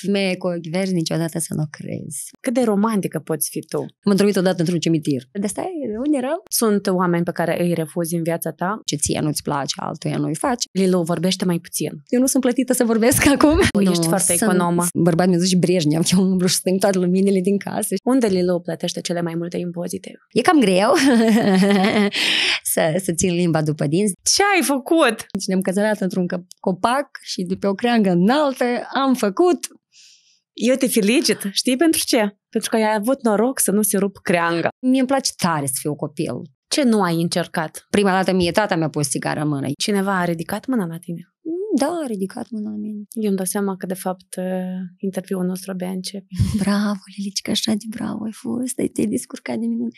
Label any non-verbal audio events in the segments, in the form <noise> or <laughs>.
femeie cu ochi verzi niciodată să nu crezi. Cât de romantică poți fi tu? M-am întrebat odată într-un cimitir. De stai, unde erau? Sunt oameni pe care îi refuzi în viața ta? Ce ție nu-ți place, altuia nu-i faci. Lilo, vorbește mai puțin. Eu nu sunt plătită să vorbesc <laughs> acum. Nu, no, Ești foarte sunt... economă. Bărbat mi-a zis Brejnev, eu umblu și stâng toate luminile din casă. Unde Lilo plătește cele mai multe impozite? E cam greu <laughs> să, să țin limba după dinți. Ce ai făcut? Deci ne-am căzărat într-un copac și de pe o creangă înaltă am făcut eu te felicit. Știi pentru ce? Pentru că ai avut noroc să nu se rup creanga. mi îmi place tare să fiu copil. Ce nu ai încercat? Prima dată mie tata mi-a pus țigara în mână. Cineva a ridicat mâna la tine? Mm, da, a ridicat mâna la mine. Eu îmi dau seama că, de fapt, uh, interviul nostru abia începe. Bravo, că așa de bravo ai fost, ai te-ai descurcat de minune.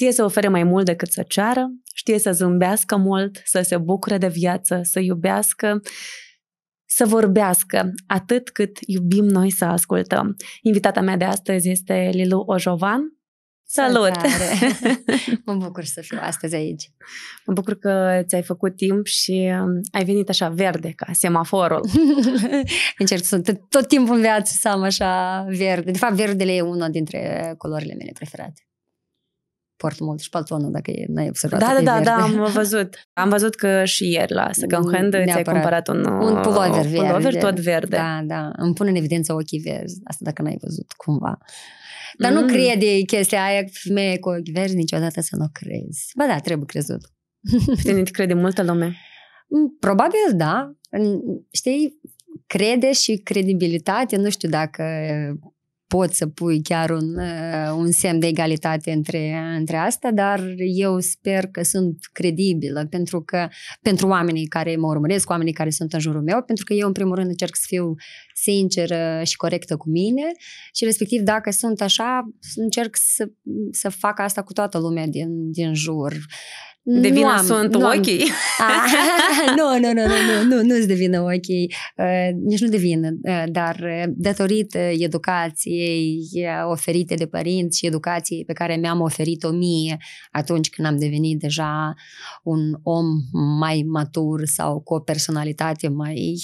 Știe să ofere mai mult decât să ceară, știe să zâmbească mult, să se bucure de viață, să iubească, să vorbească atât cât iubim noi să ascultăm. Invitata mea de astăzi este Lilu Ojovan, Salut! <laughs> mă bucur să fiu astăzi aici. Mă bucur că ți-ai făcut timp și um, ai venit așa verde, ca semaforul. <laughs> Încerc să tot, tot timpul în viață să am așa verde. De fapt, verdele e una dintre culorile mele preferate foarte mult paltonul, dacă e, n-ai observat. Da, da, da, da, am văzut. Am văzut că și ieri la second mm, hand ți-ai cumpărat un, un uh, pulover, verde. pulover tot verde. Da, da, îmi pun în evidență ochii verzi, asta dacă n-ai văzut cumva. Dar mm. nu crede chestia aia, femeie cu ochi verzi, niciodată să nu crezi. Ba da, trebuie crezut. Tine te <laughs> crede multă lume? Mm, probabil da. Știi, crede și credibilitate, nu știu dacă poți să pui chiar un, uh, un semn de egalitate între, între asta, dar eu sper că sunt credibilă pentru că pentru oamenii care mă urmăresc, oamenii care sunt în jurul meu, pentru că eu în primul rând încerc să fiu sinceră și corectă cu mine și respectiv dacă sunt așa, încerc să, să fac asta cu toată lumea din, din jur. Uh, Devină sunt nu ok. <laughs> nu, nu, nu, nu, nu, nu, nu-ți devină ok. uh, ă, nici nu devină, uh, ă, dar uh, datorită educației oferite de părinți și educației pe care mi-am oferit-o mie atunci când am devenit deja un om mai matur sau cu o personalitate mai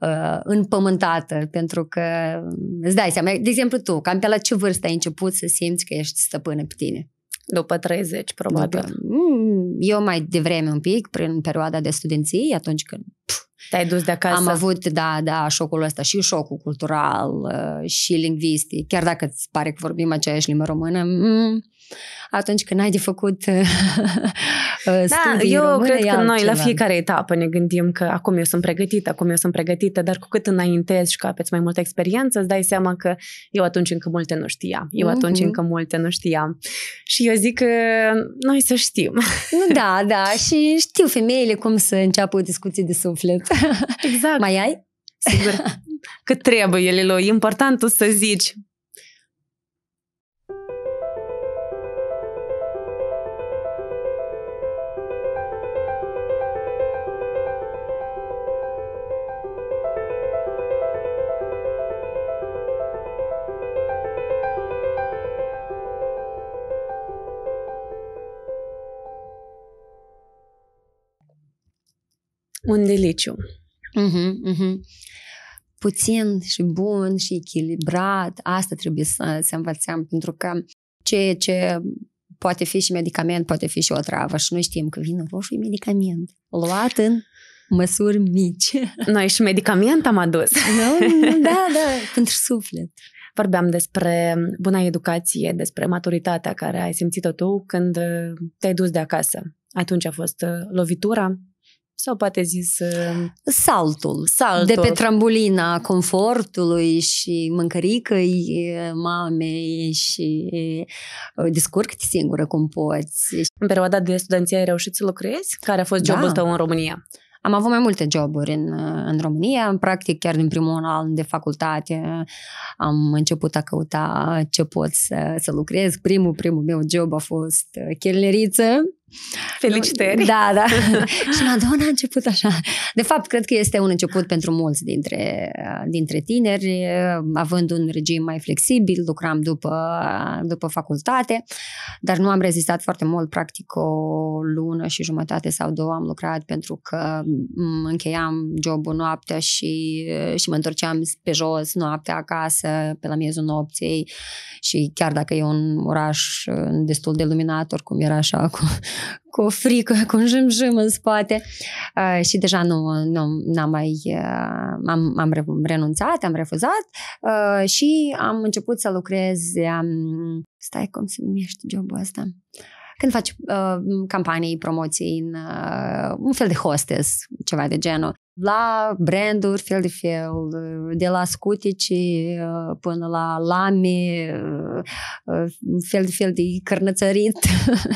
uh, împământată, pentru că îți dai seama, de exemplu tu, cam pe la ce vârstă ai început să simți că ești stăpână pe tine? După 30, probabil. După, da, da. mm, eu mai devreme un pic, prin perioada de studenție, atunci când pf, te-ai dus de acasă. Am avut, da, da, șocul ăsta și șocul cultural uh, și lingvistic, chiar dacă îți pare că vorbim aceeași limbă română, mm, atunci când ai de făcut <laughs> uh, Da, eu române, cred că noi la fiecare etapă ne gândim că acum eu sunt pregătită, acum eu sunt pregătită, dar cu cât înaintezi și capeți mai multă experiență, îți dai seama că eu atunci încă multe nu știam, eu uh-huh. atunci mhm. încă multe nu știam. Și eu zic că noi să știm. <laughs> Da, da, și știu femeile cum să înceapă o discuție de suflet. Exact. Mai ai? Sigur. <laughs> Că trebuie, Lilo. E important tu să zici un deliciu. Uh-huh, uh-huh. Puțin și bun și echilibrat, asta trebuie să, se învățăm, pentru că ceea ce poate fi și medicament, poate fi și o travă și noi știm că vinul roșu e medicament, luat în măsuri mici. <laughs> Noi și medicament am adus. <laughs> Nu? No? Da, da, pentru suflet. Vorbeam despre buna educație, despre maturitatea care ai simțit-o tu când te-ai dus de acasă. Atunci a fost uh, lovitura sau poate zis... Uh, saltul. Saltul. De pe trambulina confortului și mâncăricăi uh, mamei și uh, descurcă-te singură cum poți. În perioada de studenție ai reușit să lucrezi? Care a fost da. jobul tău în România? Am avut mai multe joburi în, în România, în practic chiar din primul an de facultate am început a căuta ce pot să, să lucrez. Primul, primul meu job a fost chelneriță Felicitări! Da, da. <laughs> și Madonna Dona a început așa. De fapt, cred că este un început pentru mulți dintre, dintre tineri, având un regim mai flexibil, lucram după, după facultate, dar nu am rezistat foarte mult, practic o lună și jumătate sau două am lucrat pentru că încheiam jobul noaptea și, și mă întorceam pe jos noaptea acasă, pe la miezul nopții și chiar dacă e un oraș uh, destul de luminat, oricum era așa cu cu o frică, <laughs> cu un jim-jim în spate uh, și deja nu, nu am mai, uh, am, am renunțat, am refuzat uh, și am început să lucrez, um, stai cum se numește jobul ăsta? Când faci uh, campanii, promoții în uh, un fel de hostess, ceva de genul, la branduri fel de fel, de la scutici uh, până la lame, uh, uh, fel de fel de cărnățărit.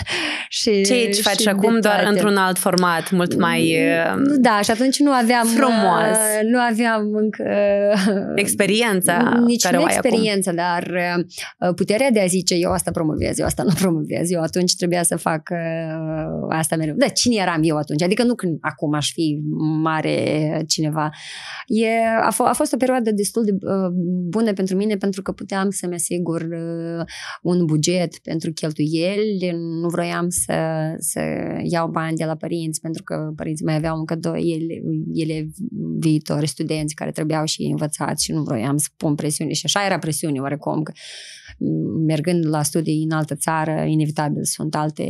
<laughs> și, ce ce faci și acum doar într-un alt format, mult mai mm, Da, și atunci nu aveam frumos. Nu aveam încă experiența nici care nu experiență, acum. dar puterea de a zice eu asta promovez, eu asta nu promovez, eu atunci trebuia să fac asta mereu. Da, cine eram eu atunci? Adică nu când acum aș fi mare cineva. E, a, f- a fost o perioadă destul de uh, bună pentru mine pentru că puteam să-mi asigur uh, un buget pentru cheltuieli, nu vroiam să, să iau bani de la părinți pentru că părinții mai aveau încă doi ele, ele viitori studenți care trebuiau și învățați și nu vroiam să pun presiune și așa era presiune oarecum că mergând la studii în altă țară, inevitabil sunt alte,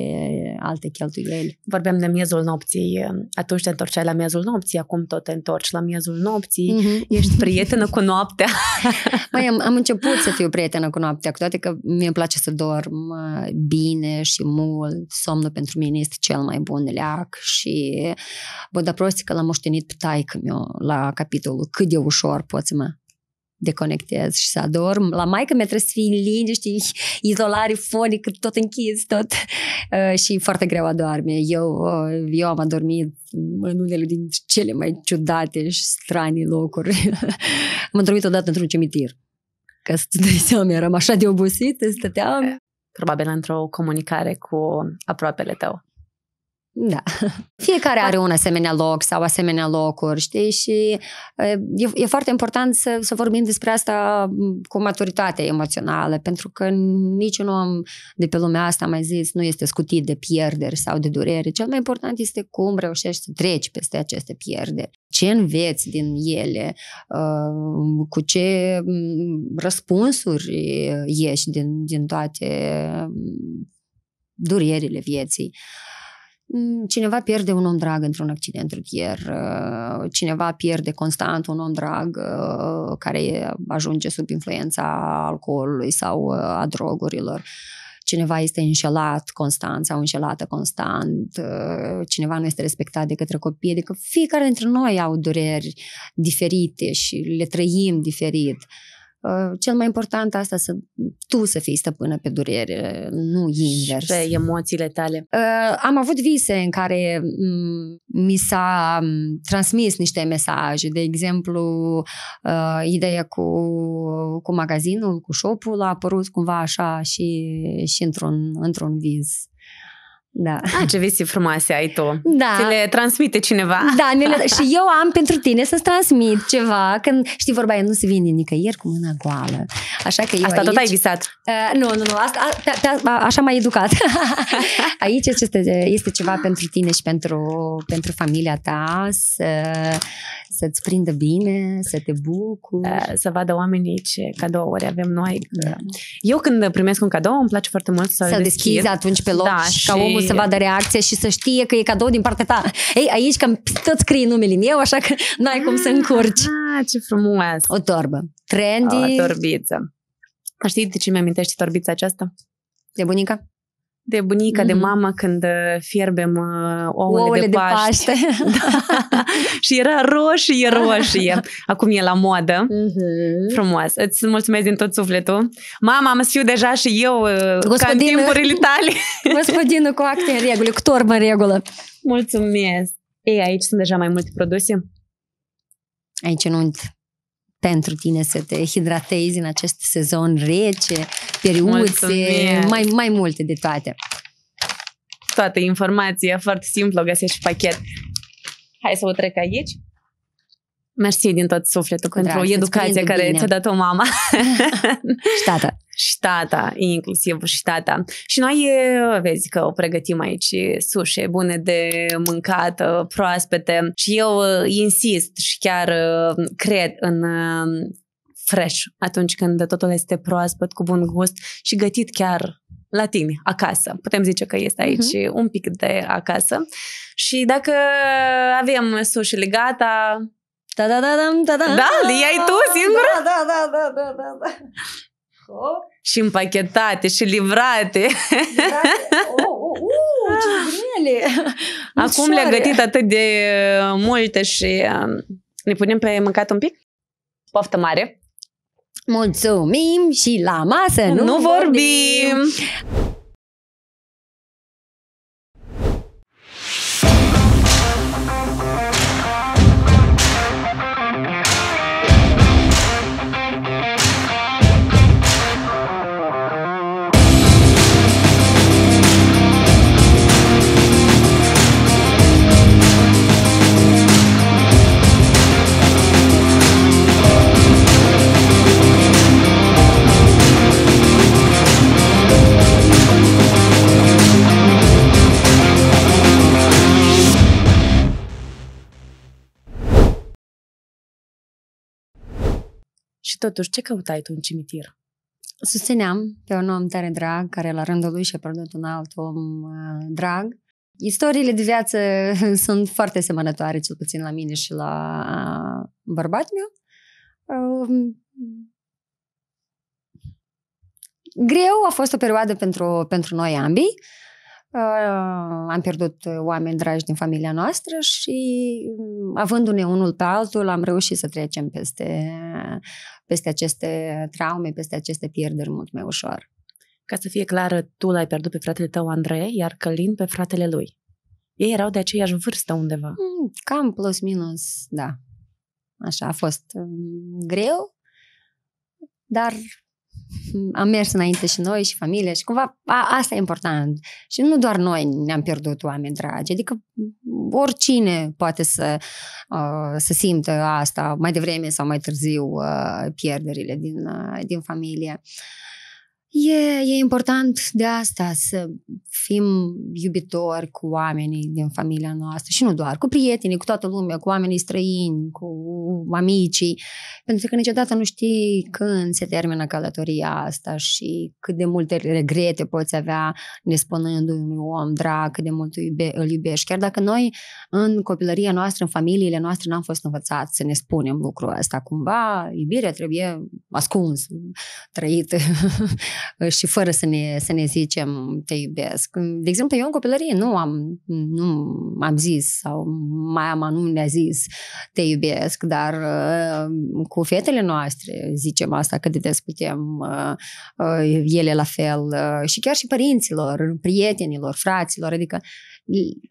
alte cheltuieli. Vorbeam de miezul nopții. Atunci te întorceai la miezul nopții, acum tot te întorci la miezul nopții. Mm-hmm. Ești prietenă cu noaptea. <laughs> Mai am, am început să fiu prietenă cu noaptea, cu toate că mi îmi place să dorm uh, bine și mult. Somnul pentru mine este cel mai bun leac și bă, dar prosti că l-am moștenit pe taică la capitolul cât de ușor poți mă deconectez și să adorm. La maică mi trebuie să fii în știi, izolare fonic, tot închis, tot. Uh, și foarte greu adorme. Eu, uh, eu am adormit în unele din cele mai ciudate și strani locuri. <laughs> am adormit odată într-un cimitir. Ca să te dai seama, eram așa de obosită, stăteam. Probabil într-o comunicare cu aproapele tău. Da. <laughs> Fiecare are un asemenea loc sau asemenea locuri, știi? Și e, e foarte important să, să vorbim despre asta cu maturitate emoțională, pentru că niciun om de pe lumea asta, mai zis, nu este scutit de pierderi sau de durere. Cel mai important este cum reușești să treci peste aceste pierderi, ce înveți din ele, ă, cu ce răspunsuri ieși din, din toate durierile vieții. Mm, cineva pierde un om drag într-un accident rutier, uh, cineva pierde constant un om drag uh, care ajunge sub influența alcoolului sau uh, a drogurilor, cineva este înșelat constant sau înșelată constant, cineva nu este respectat de către copii, adică fiecare dintre noi au dureri diferite și le trăim diferit. Uh, Uh, cel mai important asta să tu să fii stăpână pe durere, nu invers. Și pe emoțiile tale. Uh, am avut vise în care mm, mi s-a mm, transmis niște mesaje, de exemplu, uh, ideea cu, cu magazinul, cu shop-ul a apărut cumva așa și, și într-un, într-un vis. Da. A, ah, ce vise frumoase ai tu. Da. Ți le transmite cineva. Da, ne le, <laughs> și eu am pentru tine să-ți transmit ceva. Când, știi, vorba aia nu se vine nicăieri cu mâna goală. Așa că eu Asta aici, tot ai visat. Uh, nu, nu, nu. Asta, pe, pe, așa m-ai educat. <laughs> aici este, este ceva pentru tine și pentru, pentru familia ta să să-ți prindă bine, să te bucuri. Da, să vadă oamenii ce cadouri avem noi. Da. Eu când primesc un cadou, îmi place foarte mult să-l să deschizi deschid. atunci pe loc da, și ca omul să vadă reacția și să știe că e cadou din partea ta. Ei, aici cam tot scrie numele în eu, așa că n-ai cum să ah, încurci. Ah, ce frumos! O torbă. Trendy. O torbiță. Știi de ce mi-amintește torbița aceasta? De bunica? de bunica, mm-hmm. Uh, uh, de mama, când fierbem ouăle, ouăle de Paște. De Paște. <laughs> da. și era roșie, roșie. Acum e la modă. Mm-hmm. Frumos. Îți mulțumesc din tot sufletul. Mama, mă fiu deja și eu gospodină, uh, ca în timpurile tale. <laughs> gospodină cu acte în regulă, cu torbă în regulă. Mulțumesc. Ei, aici sunt deja mai multe produse. Aici nu pentru tine să te hidratezi în acest sezon rece periuțe, mai, mai multe de toate. Toată informația, foarte simplu, găsești pachet. Hai să o trec aici. Mersi din tot sufletul Cu pentru educația care bine. ți-a dat-o mama. <laughs> și tata. și tata, inclusiv și tata. Și noi, vezi că o pregătim aici sușe bune de mâncat, proaspete. Și eu uh, insist și chiar uh, cred în uh, fresh atunci când totul este proaspăt, cu bun gust și gătit chiar la tine, acasă. Putem zice că este aici uh-huh. un pic de acasă. Și dacă avem sușile gata, da, da, da, da, da, da, da, ai tu singură? Da, da, da, da, da, da, da. Hop. Și împachetate, și livrate. livrate. Oh, oh, uh, ce ah. grele! Acum le-a gătit atât de multe și um, ne punem pe mâncat un pic? Poftă mare! Mulțumim și la masă nu, nu vorbim! vorbim. totuși, ce căutai tu în cimitir? Susțineam pe un om tare drag, care la rândul lui și-a pierdut un alt om uh, drag. Istoriile de viață <laughs> sunt foarte semănătoare, cel puțin la mine și la uh, bărbatul meu. Um, greu a fost o perioadă pentru, pentru noi ambii. Uh, am pierdut oameni dragi din familia noastră și um, avându-ne unul pe altul am reușit să trecem peste peste aceste traume, peste aceste pierderi mult mai ușor. Ca să fie clară, tu l-ai pierdut pe fratele tău Andrei, iar Călin pe fratele lui. Ei erau de aceeași vârstă undeva. Mm, cam plus minus, da. Așa a fost mm, greu, dar am mers înainte și noi și familia și cumva a, asta e important. Și nu doar noi ne-am pierdut oameni dragi, adică oricine poate să, uh, să simtă asta mai devreme sau mai târziu uh, pierderile din, uh, din familie. Uh, E, e important de asta să fim iubitori cu oamenii din familia noastră și nu doar, cu prietenii, cu toată lumea, cu oamenii străini, cu amicii, pentru că niciodată nu știi când se termină călătoria asta și cât de multe regrete poți avea nespunându-i unui om drag, cât de mult îl iubești. Chiar dacă noi în copilăria noastră, în familiile noastre, n-am fost învățați să ne spunem lucrul ăsta. Cumva iubirea trebuie ascuns, trăită <laughs> Uh, și fără să ne, să ne zicem te iubesc. De exemplu, eu în copilărie nu am, nu am zis sau mai am nu ne-a zis te iubesc, dar uh, cu fetele noastre zicem asta cât de des putem, uh, ele la fel și chiar și părinților, prietenilor, fraților, adică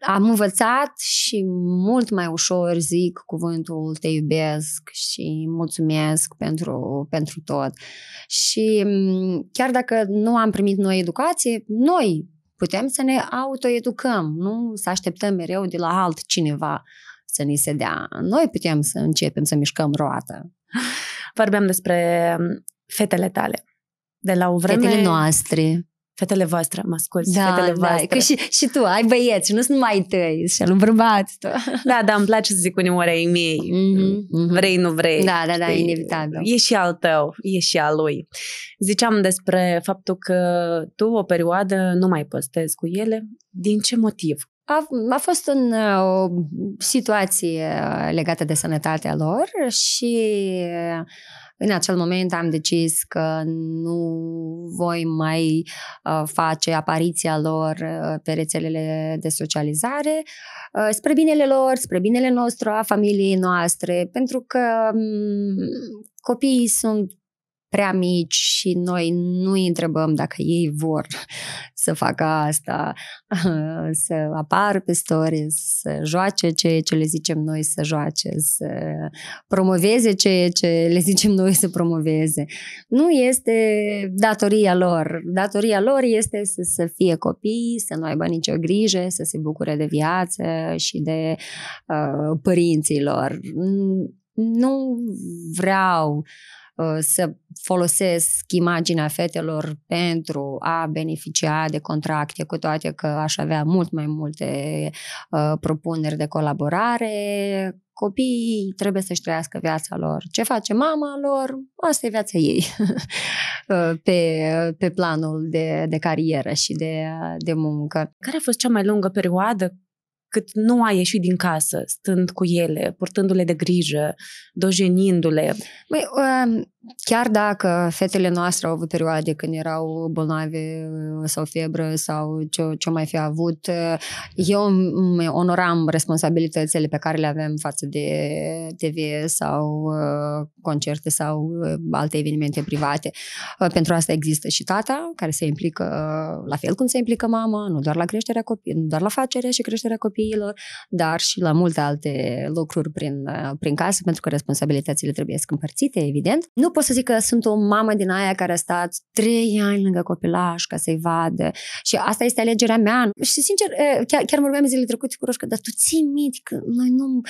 am învățat și mult mai ușor zic cuvântul te iubesc și mulțumesc pentru, pentru tot. Și mm, chiar dacă nu am primit noi educație, noi putem să ne autoeducăm, nu să așteptăm mereu de la cineva să ni se dea. Noi putem să începem să mișcăm roata. Vorbeam despre fetele tale. De la o vreme... Fetele noastre. Fetele voastre, mă scuz, da, fetele da, voastre. că și, și tu ai băieți, nu sunt mai tăi, și al bărbat. Tu. Da, da, îmi place să zic uneori ai mei, mm-hmm. vrei, nu vrei. Da, da, da, știi? inevitabil. E și al tău, e și al lui. Ziceam despre faptul că tu o perioadă nu mai postezi cu ele. Din ce motiv? A, a fost în uh, o situație legată de sănătatea lor și în acel moment am decis că nu voi mai uh, face apariția lor uh, pe rețelele de socializare uh, spre binele lor, spre binele nostru, a familiei noastre, pentru că mm, copiii sunt prea mici și noi nu îi întrebăm dacă ei vor să facă asta, <laughs> să apară pe story, să joace ceea ce le zicem noi să joace, să promoveze ceea ce le <laughs> zicem noi să promoveze. Nu este datoria lor. Datoria lor este să, să fie copii, să nu aibă nicio grijă, să se bucure de viață și de uh, părinții lor. Nu vreau uh, Uh, să folosesc imaginea fetelor pentru a beneficia de contracte, cu toate că aș avea mult mai multe uh, propuneri de colaborare. Copiii trebuie să-și trăiască viața lor. Ce face mama lor, asta e viața ei <laughs> uh, pe, pe planul de, de carieră și de, de muncă. Care a fost cea mai lungă perioadă cât nu a ieșit din casă, stând cu ele, purtându-le de grijă, dojenindu-le. Băi, um, chiar dacă fetele noastre au avut perioade când erau bolnave uh, sau febră sau ce, ce mai fi avut, uh, eu îmi onoram responsabilitățile pe care le avem față de TV sau uh, concerte sau alte evenimente private. Pentru asta există și tata, care se implică la fel cum se implică mama, nu doar la creșterea copiilor, nu doar la facerea și creșterea copiilor, dar și la multe alte lucruri prin, prin casă, pentru că responsabilitățile trebuie să împărțite, evident. Nu pot să zic că sunt o mamă din aia care a stat trei ani lângă copilaș ca să-i vadă și asta este alegerea mea. Și sincer, chiar, chiar vorbeam zilele trecute cu Roșca, dar tu ții minte că noi nu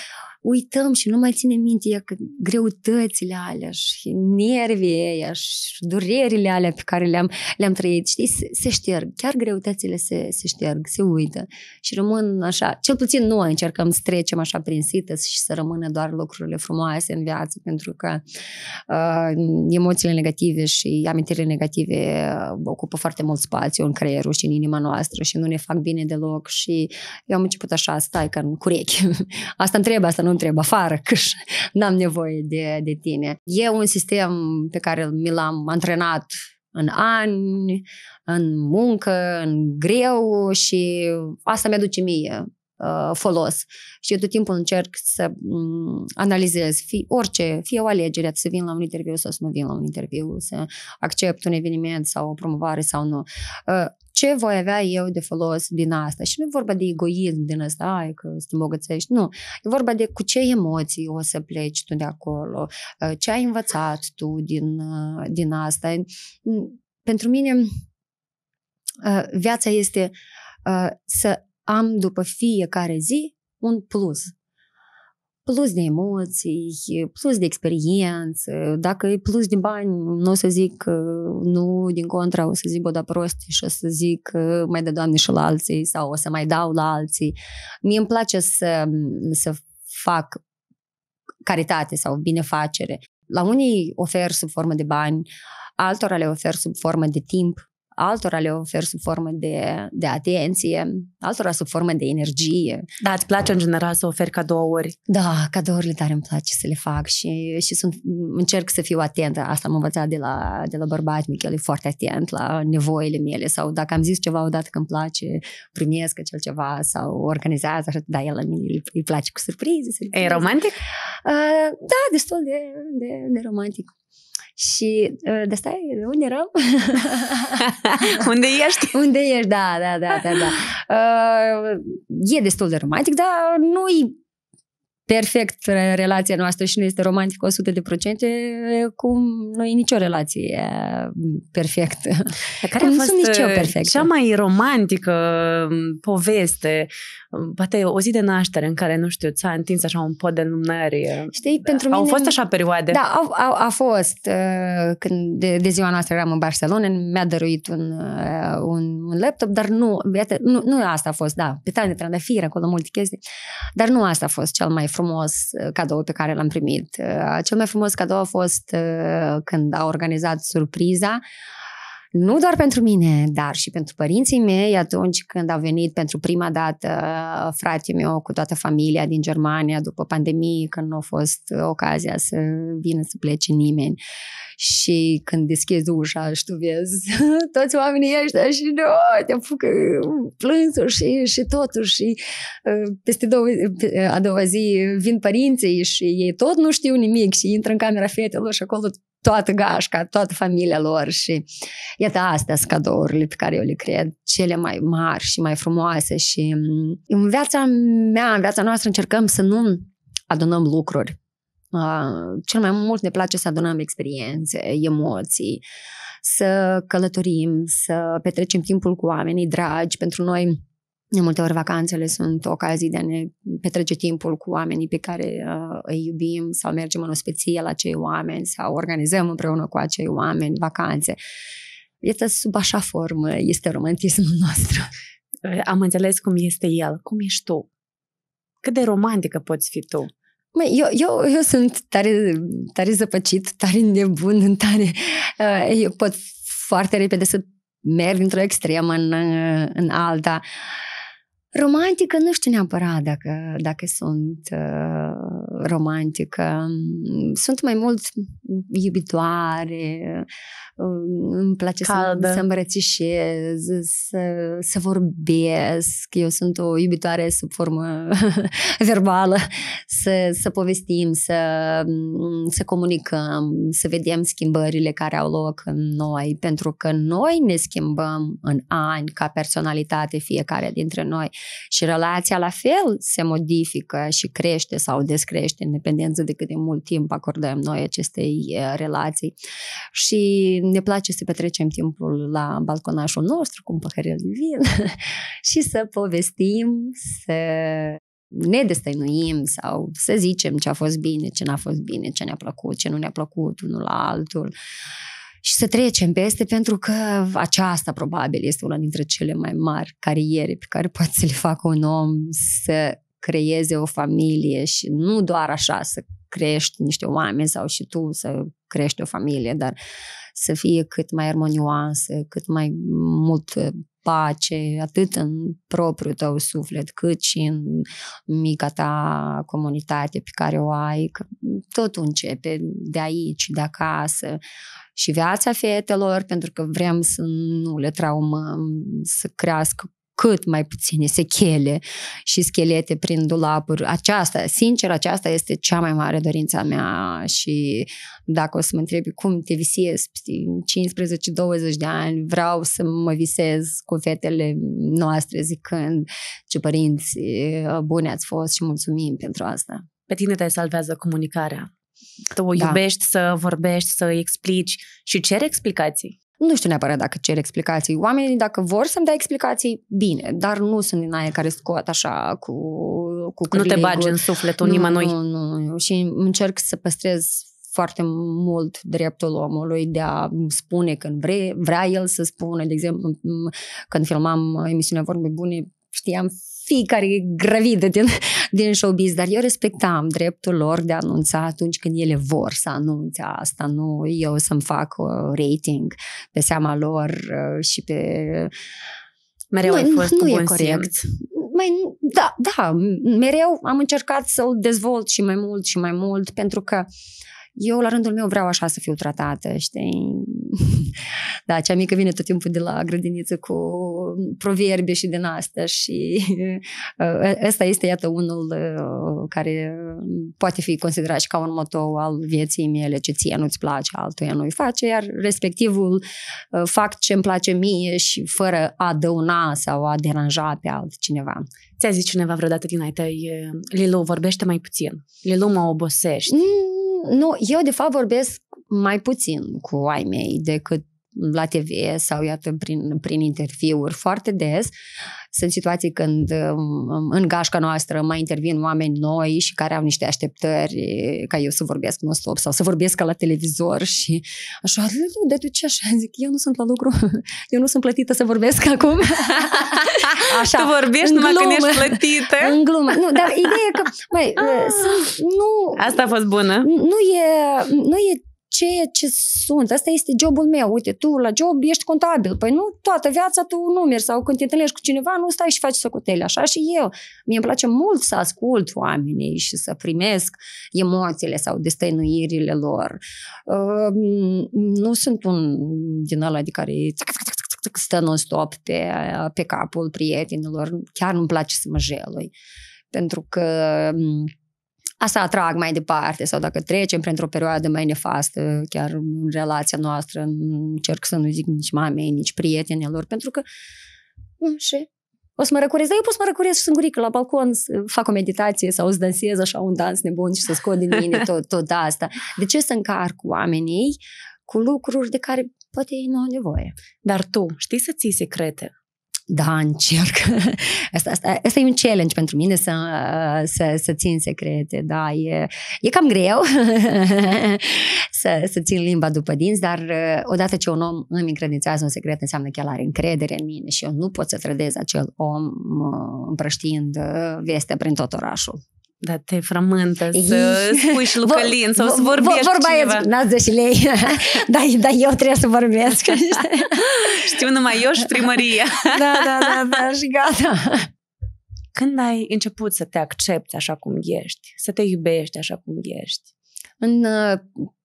uităm și nu mai ținem minte că greutățile alea și nervii aia și durerile alea pe care le-am, le-am trăit, știi, se, se șterg. Chiar greutățile se, se șterg, se uită și rămân așa, cel puțin noi încercăm să trecem așa prin sită și să rămână doar lucrurile frumoase în viață, pentru că uh, emoțiile negative și amintirile negative uh, ocupă foarte mult spațiu în creierul și în inima noastră și nu ne fac bine deloc și eu am început așa, stai că în curechi. <laughs> Asta îmi trebuie, asta nu nu întreb afară, că n-am nevoie de, de tine. E un sistem pe care mi l-am antrenat în ani, în muncă, în greu și asta mi-aduce mie Uh, folos. Și eu tot timpul încerc să mm, analizez fie, orice, fie o alegere, să vin la un interviu sau să nu vin la un interviu, să accept un eveniment sau o promovare sau nu. Uh, ce voi avea eu de folos din asta? Și nu e vorba de egoism din asta, ai că să te îmbogățești, nu. E vorba de cu ce emoții o să pleci tu de acolo, uh, ce ai învățat tu din, din asta. Pentru mine, viața este să am după fiecare zi un plus. Plus de emoții, plus de experiență, dacă e plus de bani, nu o să zic uh, nu, din contra, o să zic bă, da prost și o să zic uh, mai de doamne și la alții sau o să mai dau la alții. Mie îmi place să, să fac caritate sau binefacere. La unii ofer sub formă de bani, altora le ofer sub formă de timp, altora le ofer sub formă de, de atenție, altora sub formă de energie. Da, îți place în general să oferi cadouri? Da, cadourile tare îmi place să le fac și, și sunt, încerc să fiu atentă. Asta am învățat de la, de la bărbat, Michel e foarte atent la nevoile mele sau dacă am zis ceva odată că îmi place, primesc acel ceva sau organizează așa, da, el la mine îi place cu surprize. surprize. E romantic? Uh, da, destul de, de, de romantic. Și ă, de stai, unde eram? <laughs> unde ești? Unde ești, da, da, da, da, da. Ă, e destul de romantic, dar nu-i perfect relația noastră și nu este romantic 100%, cum nu e nicio relație perfectă. Care a fost nici eu ă, perfectă. cea mai romantică poveste poate o zi de naștere în care, nu știu, ți-a întins așa un pod de lumânări. Știi, pentru au mine... Au fost așa perioade? Da, au, au, a fost. Uh, când de, de ziua noastră eram în Barcelona, mi-a dăruit un, uh, un, un laptop, dar nu, iată, nu, nu asta a fost, da, petal de trandafir, acolo multe chestii, dar nu asta a fost cel mai frumos uh, cadou pe care l-am primit. Cel mai frumos cadou a fost când a organizat surpriza nu doar pentru mine, dar și pentru părinții mei atunci când au venit pentru prima dată uh, fratele meu cu toată familia din Germania după pandemie, când nu a fost ocazia să vină să plece nimeni. Și când deschizi ușa și tu vezi <laughs> toți oamenii ăștia și no, te apucă plânsul și, și totul și uh, peste două, a doua zi vin părinții și ei tot nu știu nimic și intră în camera fetelor și acolo toată gașca, toată familia lor și iată astea sunt cadourile pe care eu le cred, cele mai mari și mai frumoase și mm, în viața mea, în viața noastră încercăm să nu adunăm lucruri. Cel mai mult ne place să adunăm experiențe, emoții, să călătorim, să petrecem timpul cu oamenii dragi. Pentru noi de multe ori vacanțele sunt ocazii de a ne petrece timpul cu oamenii pe care uh, îi iubim sau mergem în ospeție la cei oameni sau organizăm împreună cu acei oameni vacanțe. Este sub așa formă, este romantismul <laughs> nostru. Uh, am înțeles cum este el, cum ești tu. Cât de romantică poți fi tu? Mă, eu, eu, eu sunt tare, tare zăpăcit, tare nebun, <laughs> tare... Uh, eu pot foarte repede să merg dintr o extremă în, în alta. Uh, Romantică, nu știu neapărat dacă, dacă sunt uh, romantică. Sunt mai mult iubitoare, uh, îmi place Caldă. să, să îmbrățișez, să, să vorbesc. Eu sunt o iubitoare sub formă <laughs> verbală, să, să povestim, să, să comunicăm, să vedem schimbările care au loc în noi, pentru că noi ne schimbăm în ani ca personalitate fiecare dintre noi și relația la fel se modifică și crește sau descrește în dependență de cât de mult timp acordăm noi acestei uh, relații. Și ne place să petrecem timpul la balconașul nostru cu un păhărel de vin <laughs> și să povestim, să ne destăinuim sau să zicem ce a fost bine, ce n-a fost bine, ce ne-a plăcut, ce nu ne-a plăcut unul la altul și să trecem peste, pentru că aceasta probabil este una dintre cele mai mari cariere pe care poate să le facă un om să creeze o familie și nu doar așa să crești niște oameni sau și tu să crești o familie, dar să fie cât mai armonioasă, cât mai mult pace, atât în propriul tău suflet, cât și în mica ta comunitate pe care o ai. Că totul începe de aici, de acasă. Și viața fetelor, pentru că vrem să nu le traumăm, să crească cât mai puține sechele și schelete prin dulapuri. Aceasta, sincer, aceasta este cea mai mare dorință a mea și dacă o să mă întrebi cum te visez 15-20 de ani, vreau să mă visez cu fetele noastre zicând ce părinți bune ați fost și mulțumim pentru asta. Pe tine te salvează comunicarea. Tu o da. iubești da. să vorbești, să explici și cer explicații nu știu neapărat dacă cer explicații. Oamenii, dacă vor să-mi dea explicații, bine, dar nu sunt din aia care scot așa cu, cu Nu te bagi în sufletul nu, nimănui. Nu, nu, nu. Și încerc să păstrez foarte mult dreptul omului de a spune când vre, vrea el să spună. De exemplu, când filmam emisiunea Vorbe Bune, știam fiecare e gravidă din, din showbiz, dar eu respectam dreptul lor de a anunța atunci când ele vor să anunțe asta, nu eu să-mi fac uh, rating pe seama lor uh, și pe... Mereu nu, ai fost nu e corect. Mai, da, da, mereu am încercat să-l dezvolt și mai mult și mai mult pentru că uh, eu, la rândul meu, vreau așa să fiu tratată, știi? <laughs> da, cea mică vine tot timpul de la grădiniță cu proverbe și din asta și <laughs> ă, ă, ăsta este, iată, unul ă, care poate fi considerat și ca un moto al vieții mele, ce ție nu-ți place, altuia nu-i face, iar respectivul fac ce îmi place mie și fără a dăuna sau a deranja pe altcineva. Ți-a zis cineva vreodată din ai tăi, Lilu, vorbește mai puțin, Lilu mă obosești? Mm. Nu, eu de fapt vorbesc mai puțin cu ai mei decât la TV sau, iată, prin, prin interviuri foarte des. Sunt situații când um, um, în gașca noastră mai intervin oameni noi și care au niște așteptări ca eu să vorbesc nu stop sau să vorbesc ca la televizor și așa, nu, de ce așa? Zic, eu nu sunt la lucru, <laughs> eu nu sunt plătită să vorbesc acum. <laughs> așa, tu vorbești numai glumă, când ești plătită. <laughs> În glumă. Nu, dar ideea e că, mai, ah. sunt, nu... Asta a fost bună. Nu e, nu e ceea ce sunt, asta este jobul meu, uite, tu la job ești contabil, păi nu toată viața tu numeri sau când te întâlnești cu cineva nu stai și faci socotele, așa și eu. Mie îmi place mult să ascult oamenii și să primesc emoțiile sau destăinuirile lor. Nu sunt un din ala de care stă non-stop pe, pe capul prietenilor, chiar nu-mi place să mă jelui, pentru că asta atrag mai departe sau dacă trecem printr-o perioadă mai nefastă chiar în relația noastră, încerc să nu zic nici mamei, nici prietenilor, pentru că și o să mă răcurez, dar eu pot să mă răcurez și singurică la balcon, să fac o meditație sau să dansez așa un dans nebun și să scot din mine <laughs> tot, tot asta. De ce să încarc cu oamenii cu lucruri de care poate ei nu au nevoie? Dar tu știi să ții secrete? Da, încerc. <laughs> Asta, asta, asta e un challenge pentru mine să, să, să țin secrete, da, e, e cam greu <laughs> să, să țin limba după dinți, dar uh, odată ce un om îmi încredințează un secret, înseamnă că el are încredere în mine și eu nu pot să trădez acel om uh, împrăștiind uh, vestea prin tot orașul. Da, te frământă să spui și lucălin sau să vorbești Vorba cineva. e, n-ați <laughs> dar da, eu trebuie să vorbesc. <laughs> Știu numai eu și primăria. <laughs> da, da, da, da, și gata. Când ai început să te accepti așa cum ești, să te iubești așa cum ești? În uh,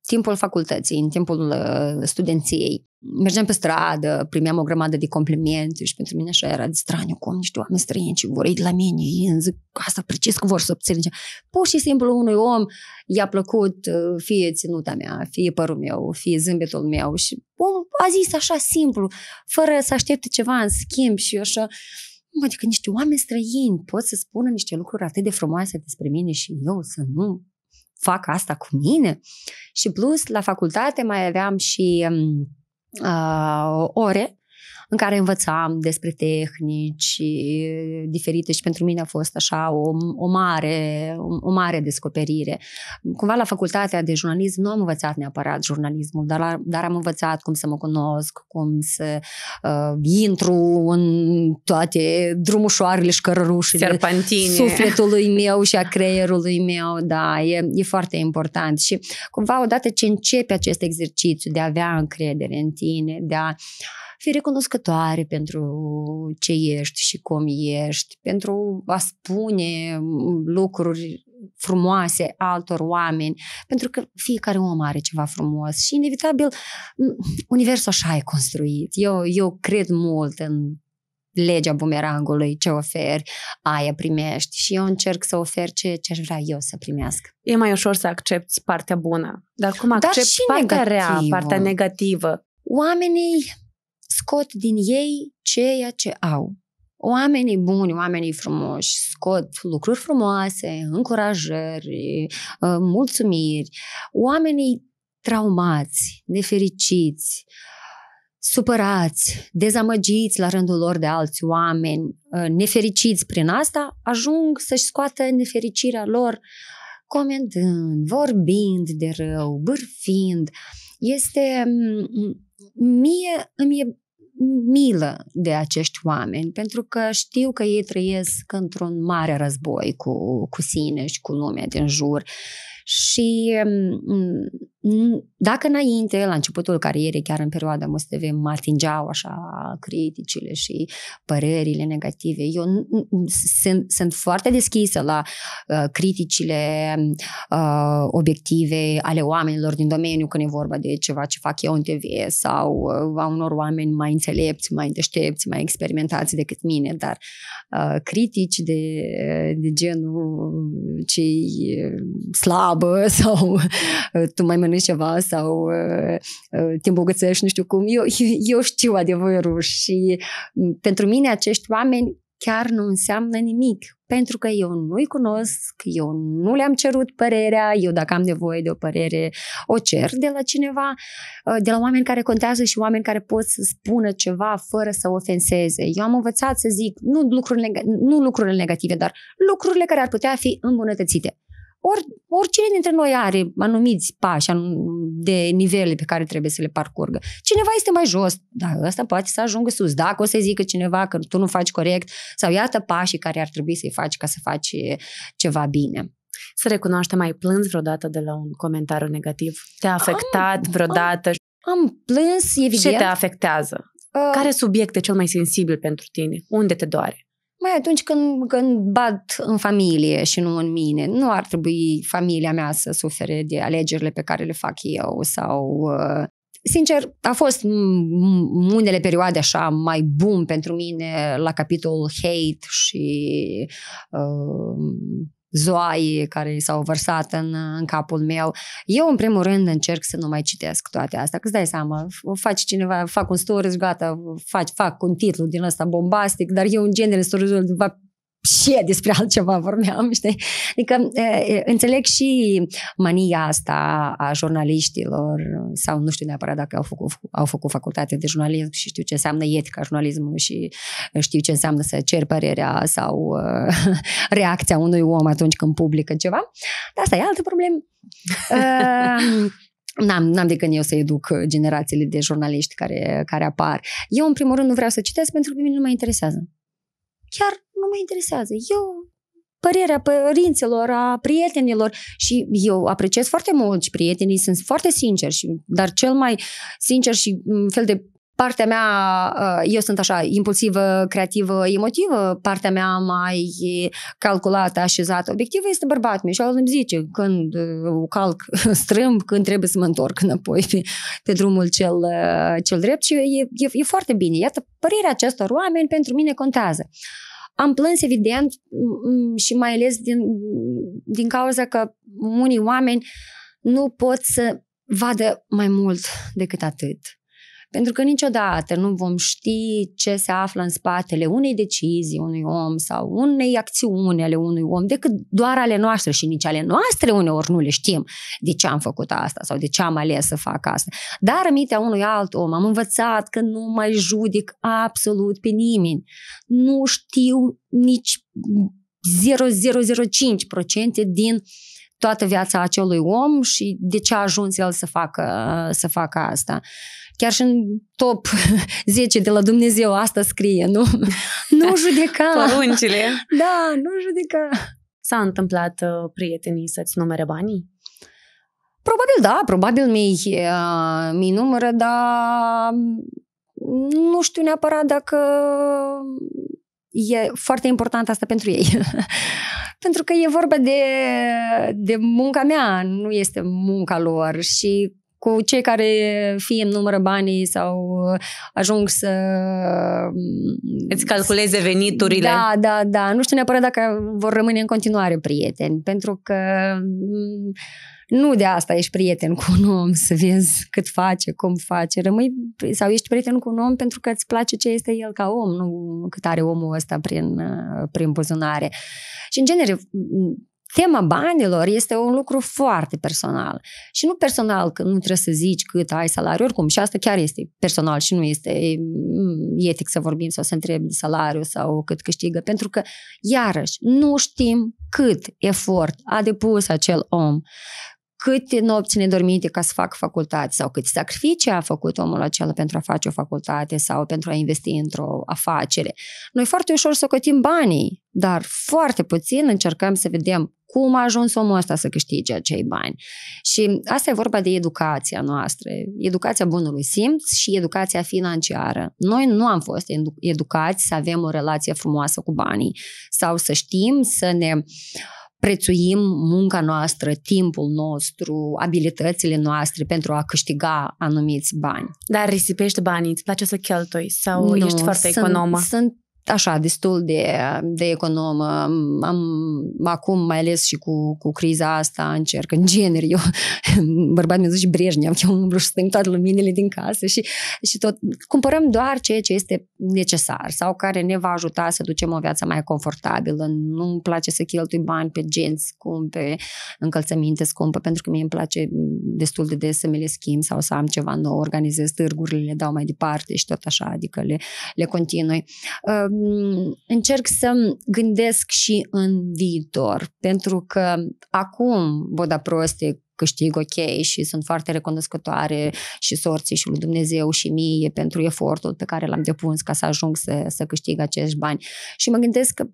timpul facultății, în timpul uh, studenției. Mergeam pe stradă, primeam o grămadă de complimente și pentru mine așa era de straniu, cum niște oameni străini și vor ei de la mine, ei zic asta precis că vor să obțină. Pur și simplu unui om i-a plăcut uh, fie ținuta mea, fie părul meu, fie zâmbetul meu și om a zis așa simplu, fără să aștepte ceva în schimb și așa Adică niște oameni străini pot să spună niște lucruri atât de frumoase despre mine și eu să nu fac asta cu mine? Și plus, la facultate mai aveam și um, uh, ore în care învățam despre tehnici diferite și pentru mine a fost așa o, o mare, o, o mare descoperire. Cumva la facultatea de jurnalism nu am învățat neapărat jurnalismul, dar, la, dar am învățat cum să mă cunosc, cum să uh, intru în toate drumușoarele și cărărușile Serpantine. sufletului <laughs> meu și a creierului meu, da, e, e foarte important și cumva odată ce începe acest exercițiu de a avea încredere în tine, de a fi recunoscut recunoscătoare pentru ce ești și cum ești, pentru a spune lucruri frumoase altor oameni, pentru că fiecare om are ceva frumos și inevitabil universul așa e construit. Eu, eu cred mult în legea bumerangului, ce oferi, aia primești și eu încerc să ofer ce, ce aș vrea eu să primească. E mai ușor să accepti partea bună, dar cum accepti dar partea negativă. rea, partea negativă? Oamenii scot din ei ceea ce au. Oamenii buni, oamenii frumoși scot lucruri frumoase, încurajări, ă, mulțumiri. Oamenii traumați, nefericiți, supărați, dezamăgiți la rândul lor de alți oameni, ă, nefericiți prin asta, ajung să-și scoată nefericirea lor comentând, vorbind de rău, bârfind. Este mie îmi e milă de acești oameni, pentru că știu că ei trăiesc într-un mare război cu, cu sine și cu lumea din jur. Și mm, dacă înainte, la începutul carierei, chiar în perioada MSTV, mă atingeau așa criticile și părerile negative, eu sunt, sunt foarte deschisă la uh, criticile uh, obiective ale oamenilor din domeniu, când e vorba de ceva ce fac eu în TV sau uh, a unor oameni mai înțelepți, mai deștepți, mai experimentați decât mine, dar uh, critici de, de genul cei uh, slabă <laughs> sau uh, tu mai mănânci filmezi ceva sau uh, uh, te îmbogățești, nu știu cum. Eu, <laughs> eu știu adevărul și mm, pentru mine acești oameni chiar nu înseamnă nimic, pentru că eu nu-i cunosc, eu nu le-am cerut părerea, eu dacă am nevoie de o părere, o cer de la cineva, uh, de la oameni care contează și oameni care pot să spună ceva fără să ofenseze. Eu am învățat să zic nu lucruri, nu lucrurile negative, dar lucrurile care ar putea fi îmbunătățite. Or, oricine dintre noi are anumiți pași de nivele pe care trebuie să le parcurgă. Cineva este mai jos, dar ăsta poate să ajungă sus. Dacă o să zică cineva că tu nu faci corect, sau iată pașii care ar trebui să-i faci ca să faci eh, ceva bine. Să recunoaște mai plâns vreodată de la un comentariu negativ? Te-a afectat am, vreodată? Am, am plâns, evident. Ce te afectează? Uh, Care subiect e cel mai sensibil pentru tine? Unde te doare? mai atunci când, când bat în familie și nu în mine. Nu ar trebui familia mea să sufere de alegerile pe care le fac eu sau... Uh, sincer, a fost unele perioade așa mai bun pentru mine la capitolul hate și uh, zoaie care s-au vărsat în, în capul meu. Eu, în primul rând, încerc să nu mai citesc toate astea, că îți dai seama, faci cineva, fac un stories, gata, fac, fac un titlu din ăsta bombastic, dar eu, în genere, stories va și despre altceva <laughs> vorbeam, știi? Adică înțeleg și mania asta a jurnaliștilor sau nu știu neapărat dacă au făcut, au făcut facultate de jurnalism și știu ce înseamnă etica jurnalismului și știu ce înseamnă să cer părerea sau uh, <laughs> reacția unui om atunci când publică ceva. Dar asta e altă problemă. <laughs> Ehm, n-am, n-am de când eu să educ generațiile de jurnaliști care, care apar. Eu, în primul rând, nu vreau să citesc pentru că mine nu mă interesează. Chiar nu mă interesează. Eu părerea părinților, a prietenilor și eu apreciez foarte mult și prietenii sunt foarte sinceri, și, dar cel mai sincer și mm, fel de Partea mea, uh, eu sunt așa, impulsivă, creativă, emotivă, partea mea mai calculată, așezată, obiectivă este bărbat meu și el îmi zice când uh, calc <laughs> strâmb, când trebuie să mă întorc înapoi pe, pe drumul cel, uh, cel drept și e, e, e foarte bine. Iată, părerea acestor oameni pentru mine contează. Uh, am plâns, evident, și mai ales din, din cauza că unii oameni nu pot să vadă mai mult decât atât. Pentru că niciodată nu vom ști ce se află în spatele unei decizii unui om sau unei acțiuni ale unui om, decât doar ale noastre și nici ale noastre uneori nu le știm de ce am făcut asta sau de ce am ales să fac asta. Dar mintea unui alt om, am învățat că nu mai judec absolut pe nimeni. Nu știu nici 0,005% din toată viața acelui om și de ce a ajuns el să facă, să facă asta. Uh, chiar și în top 10 <laughs> de la Dumnezeu asta scrie, nu? <laughs> Nu judeca! Poruncile! Da, nu judeca! S-a întâmplat uh, prietenii să-ți numere banii? Probabil da, probabil mi-i, uh, mi numără, dar nu știu neapărat dacă e foarte important asta pentru ei. <laughs> pentru că e vorba de, de munca mea, nu este munca lor și cu cei care fie îmi numără banii sau uh, ajung să... Mm, îți calculeze veniturile. Da, da, da. Nu știu neapărat dacă vor rămâne în continuare prieteni, pentru că mm, nu de asta ești prieten cu un om, să vezi cât face, cum face. Rămâi sau ești prieten cu un om pentru că îți place ce este el ca om, nu cât are omul ăsta prin, uh, prin buzunare. Și în genere, tema banilor este un lucru foarte personal. Și nu personal că nu trebuie să zici cât ai salariu, oricum, și asta chiar este personal și nu este mm, etic să vorbim sau să întrebi de salariu sau cât câștigă, pentru că, iarăși, nu știm cât efort a depus acel om, câte nopți nedormite ca să fac facultate sau câte sacrificii a făcut omul acela pentru a face o facultate sau pentru a investi într-o afacere. Noi foarte ușor să cotim banii, dar foarte puțin încercăm să vedem cum a ajuns omul ăsta să câștige acei bani. Și asta e vorba de educația noastră, educația bunului simț și educația financiară. Noi nu am fost educați să avem o relație frumoasă cu banii sau să știm să ne uh, prețuim munca noastră, timpul nostru, abilitățile noastre pentru a câștiga anumiți bani. Dar risipești banii, îți place să cheltui sau nu, ești foarte sunt, economă? Sunt așa, destul de, de econom. Am, acum, mai ales și cu, cu criza asta, încerc în generi. Eu, <laughs> bărbat mi-a zis și Brejnev, eu umblu și stâng toate luminile din casă și, și tot. Cumpărăm doar ceea ce este necesar sau care ne va ajuta să ducem o viață mai confortabilă. Nu îmi place să cheltui bani pe genți scumpe, încălțăminte scumpe, pentru că mie îmi place destul de des să mi le schimb sau să am ceva nou, organizez târgurile, le dau mai departe și tot așa, adică le, le continui uh, încerc să gândesc și în viitor, pentru că acum Boda Proste câștig ok și sunt foarte recunoscătoare și sorții și lui Dumnezeu și mie pentru efortul pe care l-am depus ca să ajung să, să câștig acești bani. Și mă gândesc că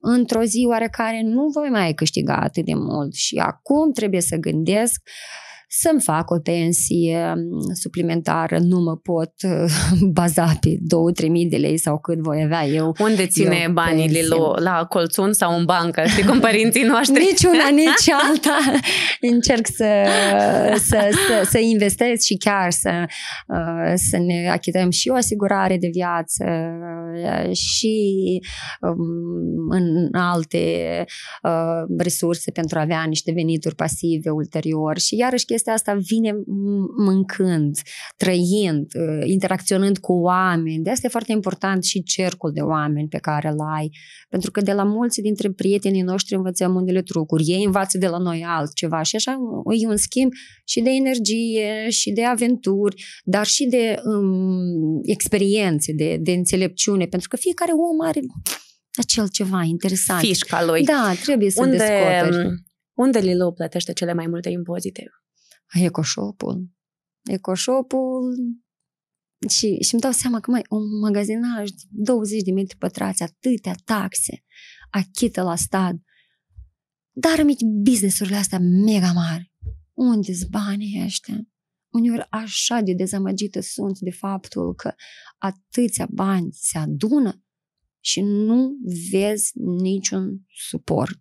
într-o zi oarecare nu voi mai câștiga atât de mult și acum trebuie să gândesc uh, să-mi fac o pensie mm, suplimentară, nu mă pot <laughs> baza pe 2 3000 mii de lei sau cât voi avea eu. Unde ține eu banii pensie. Lilo? La colțun sau în bancă? Știi cum părinții <laughs> noștri? Nici una, nici <laughs> alta. Încerc să, să, să, să investez și chiar să, uh, să ne achităm și o asigurare de viață uh, și um, în alte uh, resurse pentru a avea niște venituri pasive ulterior și iarăși povestea asta vine mâncând, trăind, ă, interacționând cu oameni. De asta e foarte important și cercul de oameni pe care îl ai. Pentru că de la mulți dintre prietenii noștri învățăm unele trucuri. Ei învață de la noi altceva și așa e un schimb și de energie, și de aventuri, dar și de um, experiențe, de, de înțelepciune. Pentru că fiecare om are acel ceva interesant. Fișca lui. Da, trebuie să Unde... descoperi. Um, unde Lilo plătește cele mai multe impozite? ecoshop-ul. Ecoshop-ul și, și îmi dau seama că mai un magazinaj de 20 de metri pătrați, atâtea taxe, achită la stat, Dar mici businessurile astea mega mari. unde sunt banii ăștia? Uneori așa de dezamăgită sunt de faptul că atâția bani se adună și nu vezi niciun suport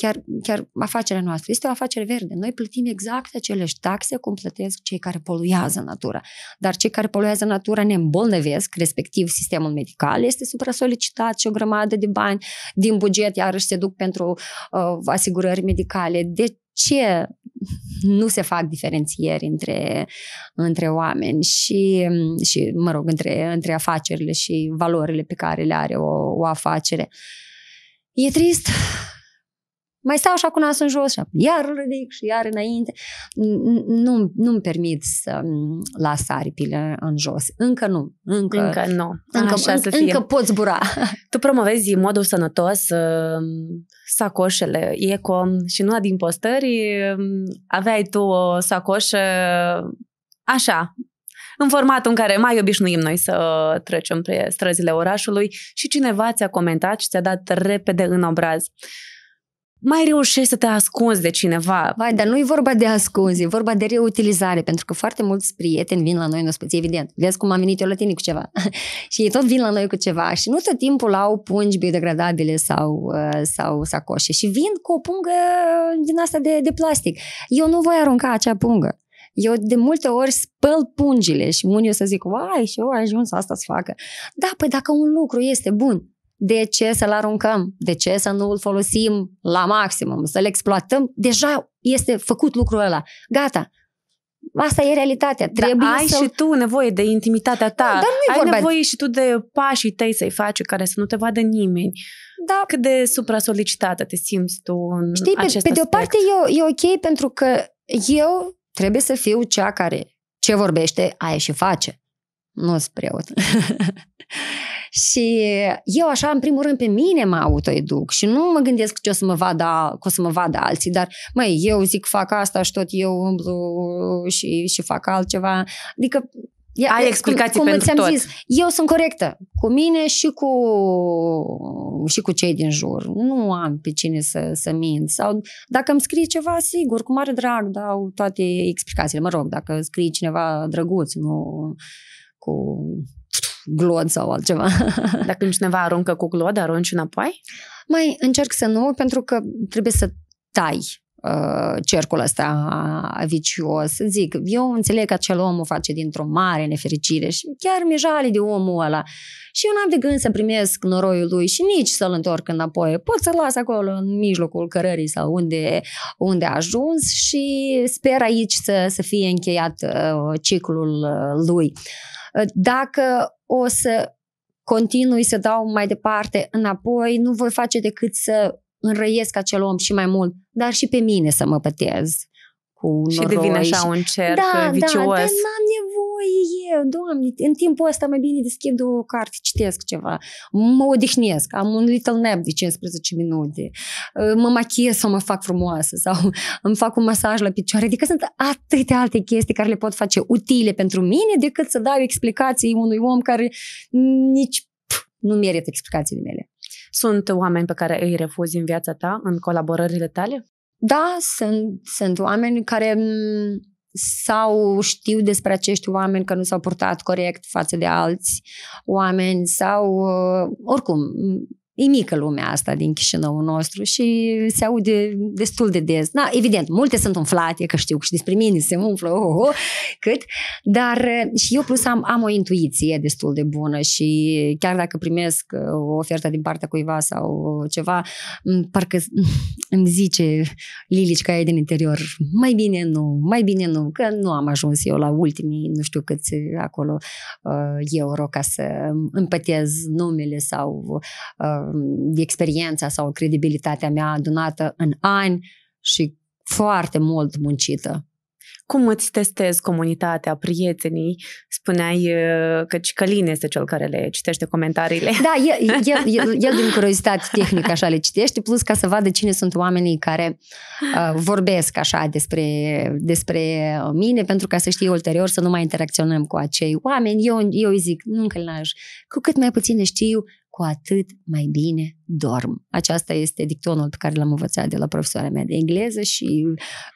chiar, chiar afacerea noastră este o afacere verde. Noi plătim exact aceleași taxe cum plătesc cei care poluează natura. Dar cei care poluează natura ne îmbolnăvesc, respectiv sistemul medical este supra-solicitat și o grămadă de bani din buget iarăși se duc pentru uh, asigurări medicale. De ce nu se fac diferențieri între, între oameni și, și, mă rog, între, între afacerile și valorile pe care le are o, o afacere. E trist mai stau cu nasul în jos și iar îl ridic și iar înainte. Nu, nu-mi permit să las aripile în jos. Încă nu. Încă, încă nu. Încă, Așa încă, să fie. încă pot zbura. Tu promovezi modul sănătos, um, sacoșele eco și nu din postări um, aveai tu o sacoșă așa, în formatul în care mai obișnuim noi să trecem pe străzile orașului și cineva ți-a comentat și ți-a dat repede în obraz. Uh, mai reușești să te ascunzi de cineva. Vai, dar nu e vorba de ascunzi, e vorba de reutilizare, pentru că foarte mulți prieteni vin la noi în ospăție, evident. Vezi cum am venit eu la tine cu ceva. <laughs> și ei tot vin la noi cu ceva și nu tot timpul au pungi biodegradabile sau, uh, sau sacoșe și vin cu o pungă din asta de, de plastic. Eu nu voi arunca acea pungă. Eu de multe ori spăl pungile și unii o să zic, uai, și eu ajuns asta să facă. Da, păi dacă un lucru este bun, de ce să-l aruncăm? De ce să nu îl folosim la maximum? Să-l exploatăm? Deja este făcut lucrul ăla. Gata, Asta e realitatea. Trebuie Dar ai să... și tu nevoie de intimitatea da, ta. Dar ai vorba... nevoie și tu de pașii tăi să-i faci care să nu te vadă nimeni. Da. Cât de supra-solicitată te simți tu în Știi, pe, acest pe de o parte e, e ok pentru că eu trebuie să fiu cea care ce vorbește, aia și face. Nu-s preot. <laughs> Și eu așa, în primul rând, pe mine mă autoeduc și nu mă gândesc ce o să mă vadă, că o să mă vadă alții, dar măi, eu zic fac asta și tot eu umblu și, și fac altceva. Adică ai explicații cum, cum pentru tot. Zis, eu sunt corectă cu mine și cu, și cu cei din jur. Nu am pe cine să, să mint. Sau dacă îmi scrie ceva, sigur, cu mare drag dau toate explicațiile. Mă rog, dacă scrie cineva drăguț, nu cu glod sau altceva. <laughs> Dacă când cineva aruncă cu glod, arunci înapoi? Mai încerc să nu, pentru că trebuie să tai uh, cercul ăsta vicios. Zic, eu înțeleg că acel om o face dintr-o mare nefericire și chiar mi jale de omul ăla. Și eu n-am de gând să primesc noroiul lui și nici să-l întorc înapoi. Pot să-l las acolo în mijlocul cărării sau unde, unde a ajuns și sper aici să, să fie încheiat uh, ciclul uh, lui. Dacă o să continui să dau mai departe înapoi, nu voi face decât să înrăiesc acel om și mai mult, dar și pe mine să mă pătez cu noroi. Și devine așa un cerc da, da vicios. Da, da, n-am nevoie e, e, doamne, în timpul ăsta mai bine deschid o carte, citesc ceva, mă odihnesc, am un little nap de 15 minute, ă, mă machiez sau mă fac frumoasă sau <laughs> îmi fac un masaj la picioare, adică sunt atâtea alte chestii care le pot face utile pentru mine decât să dau explicații unui om care nici pf, nu merită explicațiile mele. Sunt oameni pe care îi refuzi în viața ta, în colaborările tale? Da, sunt, sunt oameni care m- sau știu despre acești oameni că nu s-au purtat corect față de alți oameni sau uh, oricum E mică lumea asta din Chișinău nostru și se aude destul de des. Na, evident, multe sunt umflate, că știu și despre mine se umflă, oh, oh, cât, dar eh, și eu plus am, am o intuiție destul de bună și chiar dacă primesc eh, o ofertă din partea cuiva sau ceva, mm, parcă <laughs> îmi zice Lilici e din interior, mai bine nu, mai bine nu, că nu am ajuns eu la ultimii, nu știu câți acolo uh, euro ca să împătez numele sau uh, experiența sau credibilitatea mea adunată în ani și foarte mult muncită. Cum îți testezi comunitatea, prietenii? Spuneai uh, că Cicălin este cel care le citește comentariile. Da, el, el, el, <laughs> el din curiozitate tehnică așa le citește, plus ca să vadă cine sunt oamenii care uh, vorbesc așa despre, despre mine, pentru ca să știe ulterior să nu mai interacționăm cu acei oameni. Eu, eu îi zic, nu încălnaș, cu cât mai puține știu, cu atât mai bine dorm. Aceasta este dictonul pe care l-am învățat de la profesoarea mea de engleză și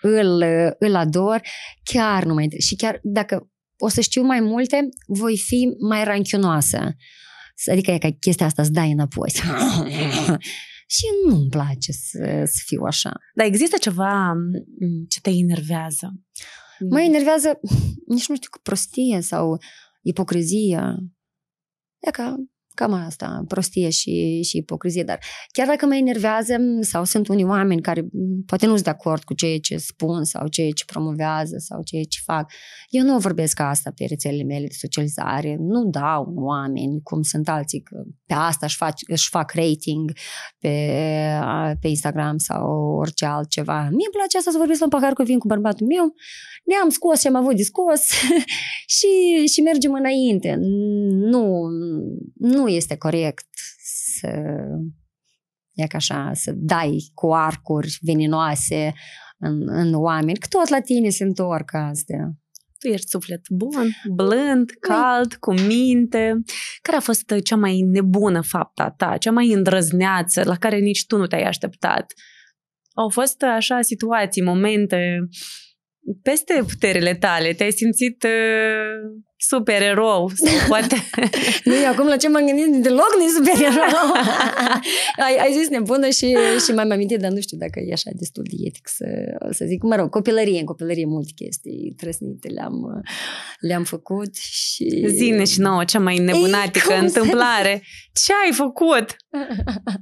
îl, îl ador. Chiar nu mai... Și chiar dacă o să știu mai multe, voi fi mai ranchiunoasă. Adică e ca chestia asta îți dai înapoi. <laughs> și nu-mi place să, să fiu așa. Dar există ceva ce te enervează? Mă enervează, nici nu știu, prostie sau ipocrizia. E ca Cam asta, prostie și, și ipocrizie, dar chiar dacă mă enervează sau sunt unii oameni care poate nu sunt de acord cu ceea ce spun sau ceea ce promovează sau ceea ce fac, eu nu vorbesc asta pe rețelele mele de socializare, nu dau oameni cum sunt alții, că pe asta își fac, își fac rating pe, pe Instagram sau orice altceva. Mie îmi place asta să vorbesc la un pahar cu vin cu bărbatul meu, ne-am scos și am avut discos <laughs> și, și mergem înainte. Nu, nu nu este corect să, e ca așa, să dai cu arcuri veninoase în, în oameni, că tot la tine se întorc astea. Tu ești suflet bun, blând, păi- cald, cu minte. Care a fost cea mai nebună fapta ta, cea mai îndrăzneață, la care nici tu nu te-ai așteptat? Au fost așa situații, momente peste puterile tale, te-ai simțit uh, super erou <laughs> poate... nu, eu acum la ce m-am gândit, deloc nu super <laughs> erou. ai, ai zis nebună și, și m-am amintit, dar nu știu dacă e așa destul de etic să, să zic. Mă rog, copilărie, în copilărie multe chestii trăsnite le-am, le-am făcut și... Zine și nouă cea mai nebunatică Ei, întâmplare. Ce ai făcut? <laughs>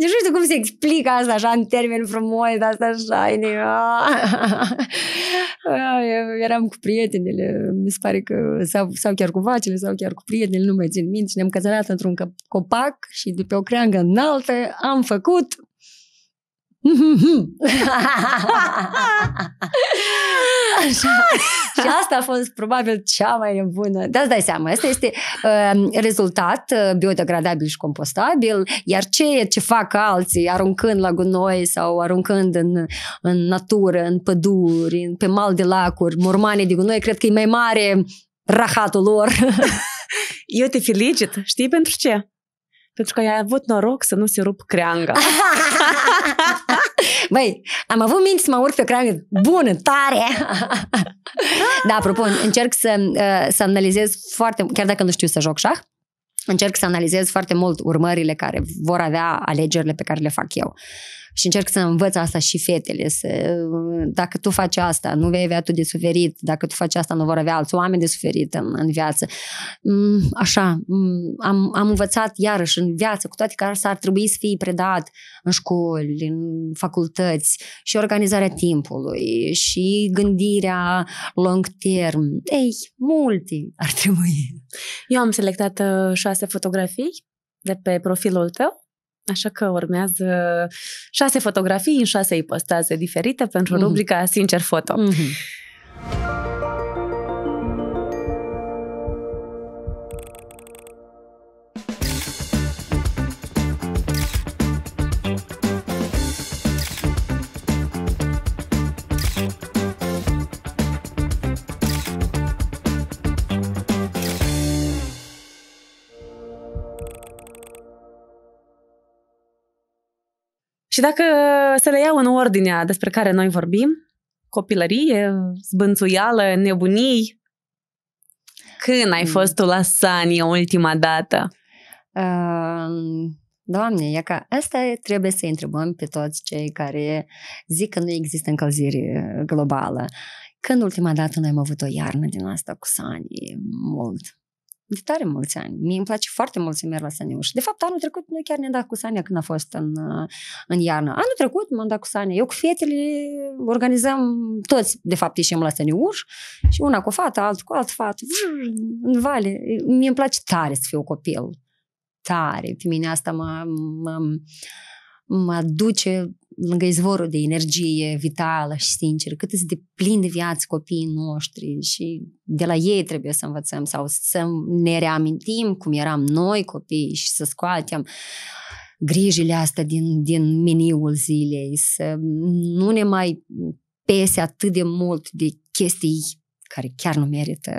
Deci <laughs> nu știu cum se explică asta așa în termen frumos, asta așa, <laughs> eram cu prietenele, mi se pare că, sau, sau chiar cu vacile, sau chiar cu prietenele, nu mai țin minte, ne-am cățărat într-un copac și de pe o creangă înaltă am făcut Așa. Și asta a fost probabil cea mai bună. Dar îți dai seama, asta este uh, rezultat uh, biodegradabil și compostabil, iar ce, ce fac alții, aruncând la gunoi sau aruncând în, în natură, în păduri, pe mal de lacuri, mormane de gunoi, cred că e mai mare rahatul lor. <laughs> Eu te felicit. Știi pentru ce? pentru că ai avut noroc să nu se rup creanga. <laughs> Băi, am avut minți să mă urc pe creangă bună, tare! <laughs> da, apropo, încerc să, uh, să analizez foarte, chiar dacă nu știu să joc șah, încerc să analizez foarte mult urmările care vor avea alegerile pe care le fac eu. Și încerc să învăț asta și fetele. Să, dacă tu faci asta, nu vei avea tu de suferit. Dacă tu faci asta, nu vor avea alți oameni de suferit în, în viață. Mm, așa, mm, am, am învățat iarăși în viață, cu toate că asta ar trebui să fie predat în școli, în facultăți și organizarea timpului și gândirea long term. Ei, multe ar trebui. Eu am selectat uh, șase fotografii de pe profilul tău Așa că urmează șase fotografii în șase ipostaze diferite pentru mm-hmm. rubrica Sincer Foto. Mm-hmm. Și dacă să le iau în ordinea despre care noi vorbim, copilărie, zbânțuială, nebunii, când ai hmm. fost tu la Sania ultima dată? Uh, doamne, e ca asta trebuie să întrebăm pe toți cei care zic că nu există încălzire globală. Când ultima dată noi am avut o iarnă din asta cu Sani? Mult, de tare mulți ani. Mie îmi place foarte mult să merg la Saniuș. De fapt, anul trecut noi chiar ne-am dat cu Sania când a fost în, uh, în iarnă. Anul trecut m-am dat cu Sania. Eu cu fetele organizăm toți, de fapt, ieșim la Saniuș și una cu fata, altul cu alt fată, în vale. Mie îmi place tare să fiu copil. Tare. Pe mine asta mă, mă mă duce lângă izvorul de energie vitală și sinceră, cât de plin de viață copiii noștri și de la ei trebuie să învățăm sau să ne reamintim cum eram noi copii și să scoatem grijile astea din, din meniul zilei, să nu ne mai pese atât de mult de chestii care chiar nu merită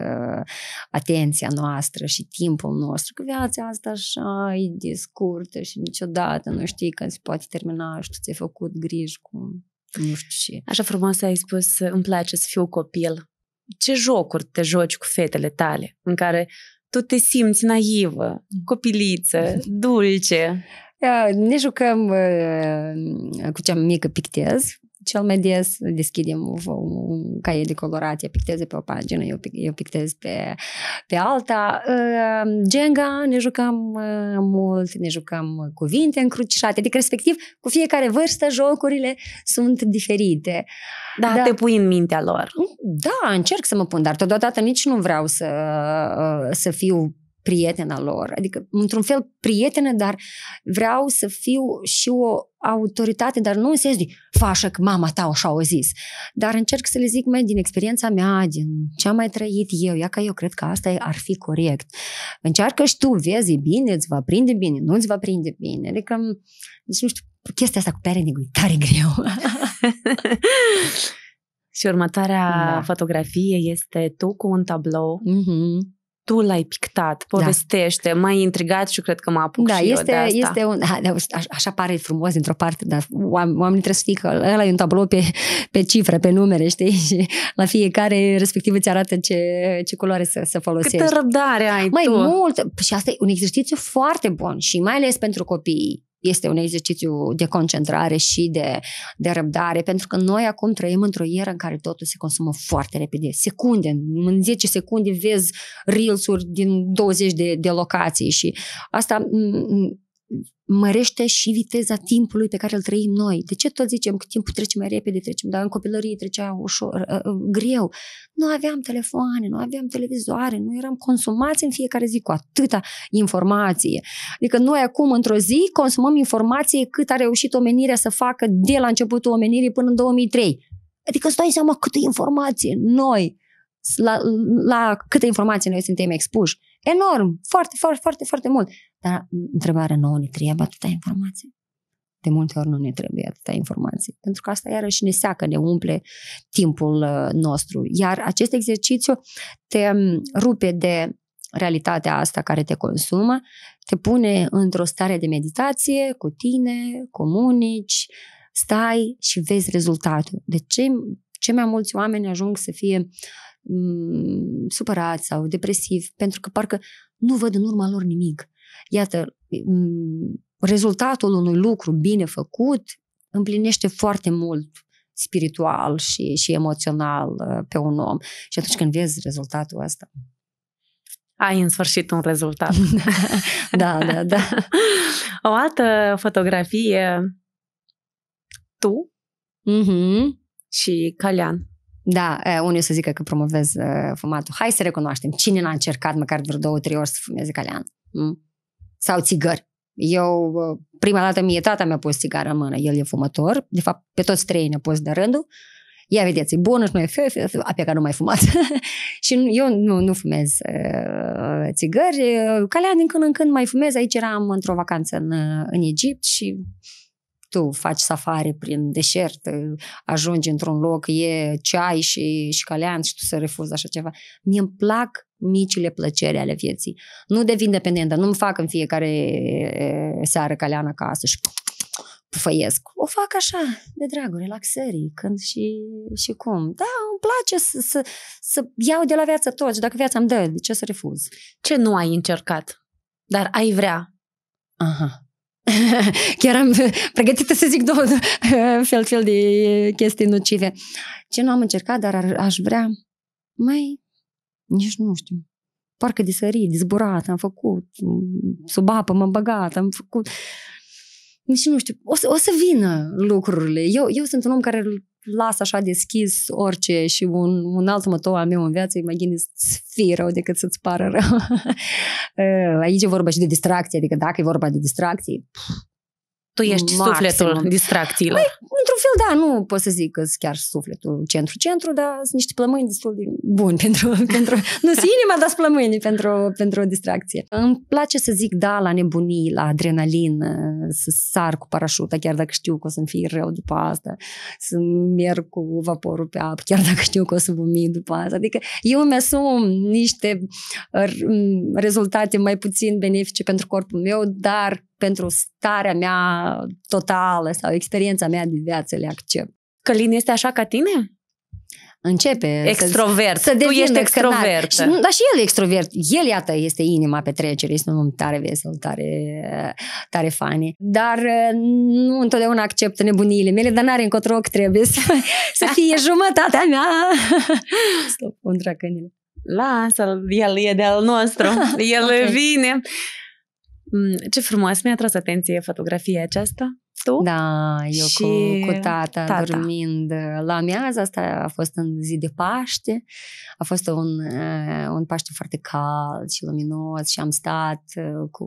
atenția noastră și timpul nostru, că viața asta așa e de scurtă și niciodată nu știi când se poate termina și tu ți-ai făcut griji cu nu știu ce. Așa frumos ai spus, îmi place să fiu copil. Ce jocuri te joci cu fetele tale în care tu te simți naivă, copiliță, dulce? Ne jucăm uh, cu cea mică pictez, cel mai des deschidem un caiet de ea picteze pe o pagină, eu, eu pictez pe, pe alta. Ehm, Jenga, ne jucăm ehm, mult, ne jucăm cuvinte încrucișate, adică respectiv cu fiecare vârstă jocurile sunt diferite. Da, da, te pui în mintea lor. Da, încerc să mă pun, dar totodată nici nu vreau să, să fiu prietena lor, adică într-un fel prietenă, dar vreau să fiu și o autoritate, dar nu în sens de fașă că mama ta așa o zis, dar încerc să le zic, mai din experiența mea, din ce am mai trăit eu, ia că eu cred că asta ar fi corect. Încearcă și tu, vezi, e bine, îți va prinde bine, nu îți va prinde bine, adică, deci nu știu, chestia asta cu parenting e tare greu. <laughs> Și următoarea da. fotografie este tu cu un tablou. Mm-hmm tu l-ai pictat, da. povestește, da. m ai intrigat și cred că m-a apucat da, și este, eu de asta. Este un, a, da, așa pare frumos dintr-o parte, dar oamenii trebuie să fie că ăla e un tablou pe, pe cifre, pe numere, știi? Și la fiecare respectiv îți arată ce, ce culoare să, să folosești. Câtă răbdare ai Mai tu! mult! Și asta e un exercițiu foarte bun și mai ales pentru copii este un exercițiu de concentrare și de, de răbdare, pentru că noi acum trăim într-o eră în care totul se consumă foarte repede. Secunde, în 10 secunde vezi reels-uri din 20 de, de locații și asta mărește și viteza timpului pe care îl trăim noi. De ce tot zicem că timpul trece mai repede, trecem, dar în copilărie trecea ușor, uh, uh, greu. Nu aveam telefoane, nu aveam televizoare, nu eram consumați în fiecare zi cu atâta informație. Adică noi acum, într-o zi, consumăm informație cât a reușit omenirea să facă de la începutul omenirii până în 2003. Adică stai seama câtă informație noi, la, la câte informații noi suntem expuși. Enorm, foarte, foarte, foarte, foarte mult. Dar întrebarea nouă ne trebuie atâta informație. De multe ori nu ne trebuie atâta informație, pentru că asta iarăși ne seacă, ne umple timpul uh, nostru. Iar acest exercițiu te um, rupe de realitatea asta care te consumă, te pune într-o stare de meditație cu tine, comunici, stai și vezi rezultatul. De ce ce mai mulți oameni ajung să fie m- mm, supărați sau depresivi, pentru că parcă nu văd în urma lor nimic. Iată, rezultatul unui lucru bine făcut împlinește foarte mult spiritual și, și emoțional uh, pe un om. Și atunci când vezi rezultatul ăsta, ai în sfârșit un rezultat. <laughs> da, da, da. <laughs> o altă fotografie, tu mm-hmm. și Calian. Da, unii o să zică că promovez uh, fumatul. Hai să recunoaștem. Cine n-a încercat măcar vreo două, trei ori să fumeze Calian? Mm? sau țigări. Eu, prima dată mie tata mi-a pus țigară în mână, el e fumător, de fapt pe toți trei ne-a pus de rândul. Ia vedeți, e bună <laughs> și nu e fiu, fiu, apia care nu mai fumat. și eu nu, nu fumez uh, țigări. Calea din când în când mai fumez. Aici eram într-o vacanță în, în Egipt și tu faci safari prin deșert, ă, ajungi într-un loc, e ceai și, și calean și tu să refuzi așa ceva. Mie îmi plac micile plăceri ale vieții. Nu devin dependentă, nu-mi fac în fiecare seară calean acasă și pufăiesc. O fac așa, de dragul relaxării, când și, și cum. Da, îmi place să, să, să iau de la viață tot și dacă viața îmi dă, de ce să refuz? Ce nu ai încercat, dar ai vrea? Aha. <laughs> Chiar am pregătită să zic două <laughs> fel, fel de chestii nocive. Ce nu am încercat, dar ar, aș vrea? Mai nici nu știu. Parcă de sărit, de zburat, am făcut, mm, sub apă m-am băgat, am făcut... Nici nu știu, o să, o să vină lucrurile. Eu, eu sunt un om care las așa deschis orice și un, un alt motou al meu în viață, imagine să fii rău decât să-ți pară rău. <laughs> Ă, aici e vorba și de distracție, adică dacă e vorba de distracție, tu ești maximum. sufletul distracțiilor. Mai, păi, într-un fel, da, nu pot să zic că sunt chiar sufletul centru-centru, dar sunt niște plămâni destul de buni <laughs> pentru, pentru nu sunt inima, dar sunt plămâni pentru, pentru o distracție. Îmi place să zic da la nebunii, la adrenalin, să sar cu parașuta, chiar dacă știu că o să-mi fie rău după asta, să merg cu vaporul pe apă, chiar dacă știu că o să vomi după asta. Adică eu îmi asum niște rezultate mai puțin benefice pentru corpul meu, dar pentru starea mea totală sau experiența mea din viață le accept. Călin este așa ca tine? începe extrovert. Să, să tu ești extrovert. dar și el e extrovert. El, iată, este inima petrecerii, este un om tare vesel, tare, tare fani. Dar uh, nu întotdeauna accept nebuniile mele, dar n-are încotro că trebuie să, <laughs> să fie jumătatea mea. Stop, <laughs> undra câinele. Lasă-l, el e de-al nostru, <laughs> el okay. vine. Mm, ce frumos, mi-a tras atenție fotografia aceasta. Tu? Da, eu și cu, cu tata, tata dormind uh, la amiază, asta a fost în zi de Paște, a fost un, uh, un Paște foarte cald și luminos și am stat uh, cu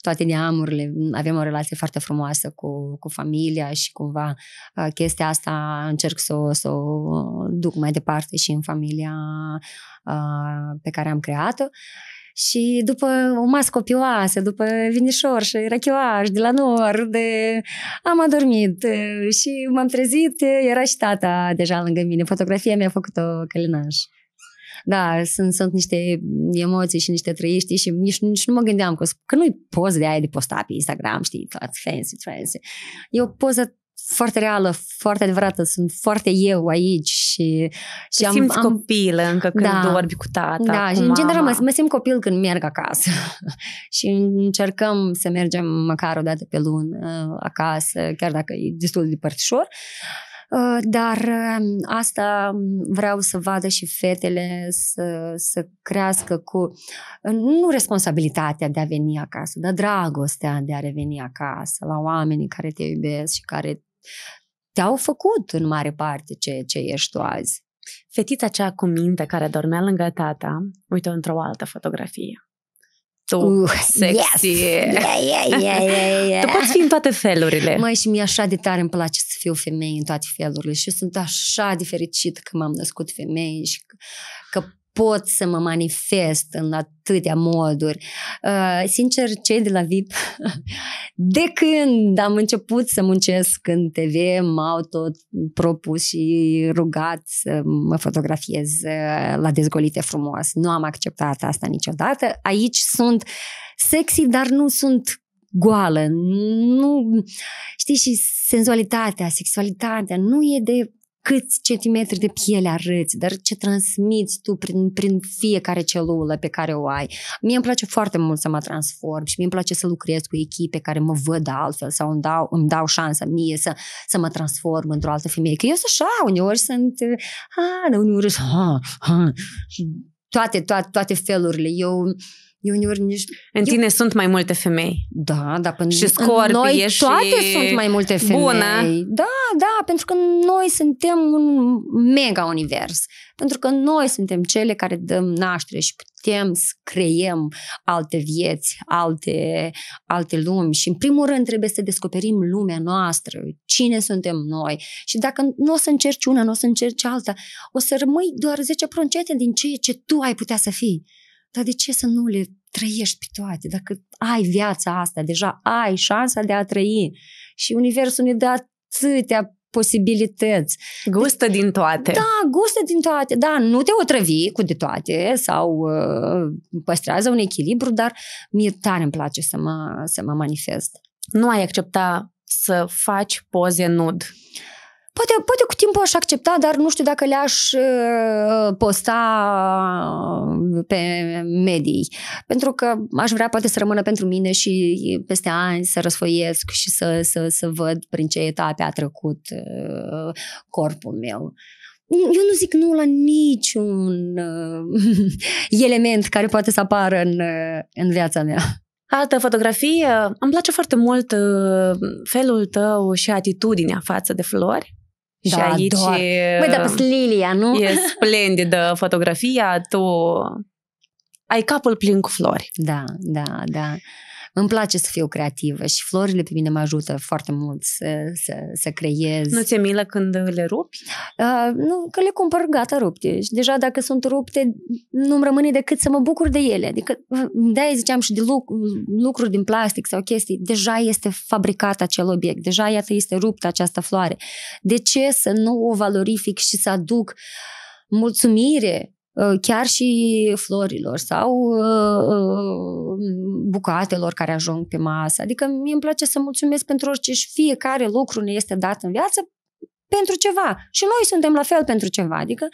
toate neamurile, avem o relație foarte frumoasă cu, cu familia și cumva chestia asta încerc să, să o duc mai departe și în familia pe care am creat-o și după o masă copioasă, după vinișor și rachioaș de la nor, de... am adormit și m-am trezit, era și tata deja lângă mine, fotografia mi-a făcut-o călinaș. Da, sunt, sunt niște emoții și niște trăiști și nici, nici nu mă gândeam că, că nu-i poză de aia de postat pe Instagram, știi, fancy, fancy. E o poză foarte reală, foarte adevărată, sunt foarte eu aici și... și Te am, simți am, copilă încă când da, vorbi cu tata, Da, cu și mama. în general mă, mă simt copil când merg acasă <laughs> și încercăm să mergem măcar o dată pe lună acasă, chiar dacă e destul de părtișor. Uh, dar um, asta um, vreau să vadă și fetele să, să crească cu, uh, nu responsabilitatea de a veni acasă, dar dragostea de a reveni acasă, la oamenii care te iubesc și care te-au făcut în mare parte ce, ce ești tu azi. Fetița cea cu minte care dormea lângă tata, uite-o într-o altă fotografie tu uh, sexy. Yes. Yeah, yeah, yeah, yeah, yeah. tu poți fi în toate felurile. Mai și mie așa de tare îmi place să fiu femeie în toate felurile și sunt așa de fericit că m-am născut femeie și că, că pot să mă manifest în atâtea moduri. Uh, sincer, cei de la VIP, <laughs> de când am început să muncesc în TV, m-au tot propus și rugat să mă fotografiez uh, la dezgolite frumos. Nu am acceptat asta niciodată. Aici sunt sexy, dar nu sunt goală, nu, știi, și senzualitatea, sexualitatea nu e de câți centimetri de piele arăți, dar ce transmiți tu prin, prin fiecare celulă pe care o ai. Mie îmi place foarte mult să mă transform și mie îmi place să lucrez cu echipe care mă văd altfel sau îmi dau, îmi dau șansa mie să, să mă transform într-o altă femeie. Că eu sunt așa, uneori sunt, a, ah, uneori sunt, ha, ah, ah. ha, toate, toate, toate felurile. Eu eu uneori nici... În eu... tine sunt mai multe femei. Da, da. Până și scorpie noi și... toate sunt mai multe femei. Bună. Da, da, pentru că noi suntem un mega univers. Pentru că noi suntem cele care dăm naștere și putem să creiem alte vieți, alte, alte lumi și în primul rând trebuie să descoperim lumea noastră, cine suntem noi și dacă nu o să încerci una, nu o să încerci alta, o să rămâi doar 10% din ceea ce tu ai putea să fii. Dar de ce să nu le trăiești pe toate? Dacă ai viața asta, deja ai șansa de a trăi. Și Universul ne dă atâtea posibilități. Gustă din toate. Da, gustă din toate. Da, nu te otrăvi cu de toate sau uh, păstrează un echilibru, dar mie tare îmi place să mă, să mă manifest. Nu ai accepta să faci poze nud. Uh, Poate, poate cu timpul aș accepta, dar nu știu dacă le-aș posta pe medii. Pentru că aș vrea poate să rămână pentru mine și peste ani să răsfoiesc și să, să, să văd prin ce etape a trecut corpul meu eu nu zic nu la niciun uh, <laughs> element care poate să apară în, uh, în viața mea. Altă fotografie, îmi place foarte mult uh, felul tău și atitudinea față de flori. Da, și aici... Doar. Băi, dar pe Lilia, nu? E splendidă fotografia, tu ai capul plin cu flori. Da, da, da. Îmi place să fiu creativă și florile pe mine mă ajută foarte mult să, să, să creez. Nu ți-e milă când le rupi? Uh, nu, că le cumpăr gata rupte. Și deci deja dacă sunt rupte, nu-mi rămâne decât să mă bucur de ele. Adică, uh, de-aia ziceam și de luc- lucruri din plastic sau chestii. Deja este fabricat acel obiect. Deja, iată, este ruptă această floare. De ce să nu o valorific și să aduc mulțumire Uh, chiar și florilor sau uh, uh, bucatelor care ajung pe masă. Adică mie îmi place să mulțumesc pentru orice și fiecare lucru ne este dat în viață pentru ceva. Și noi suntem la fel pentru ceva. Adică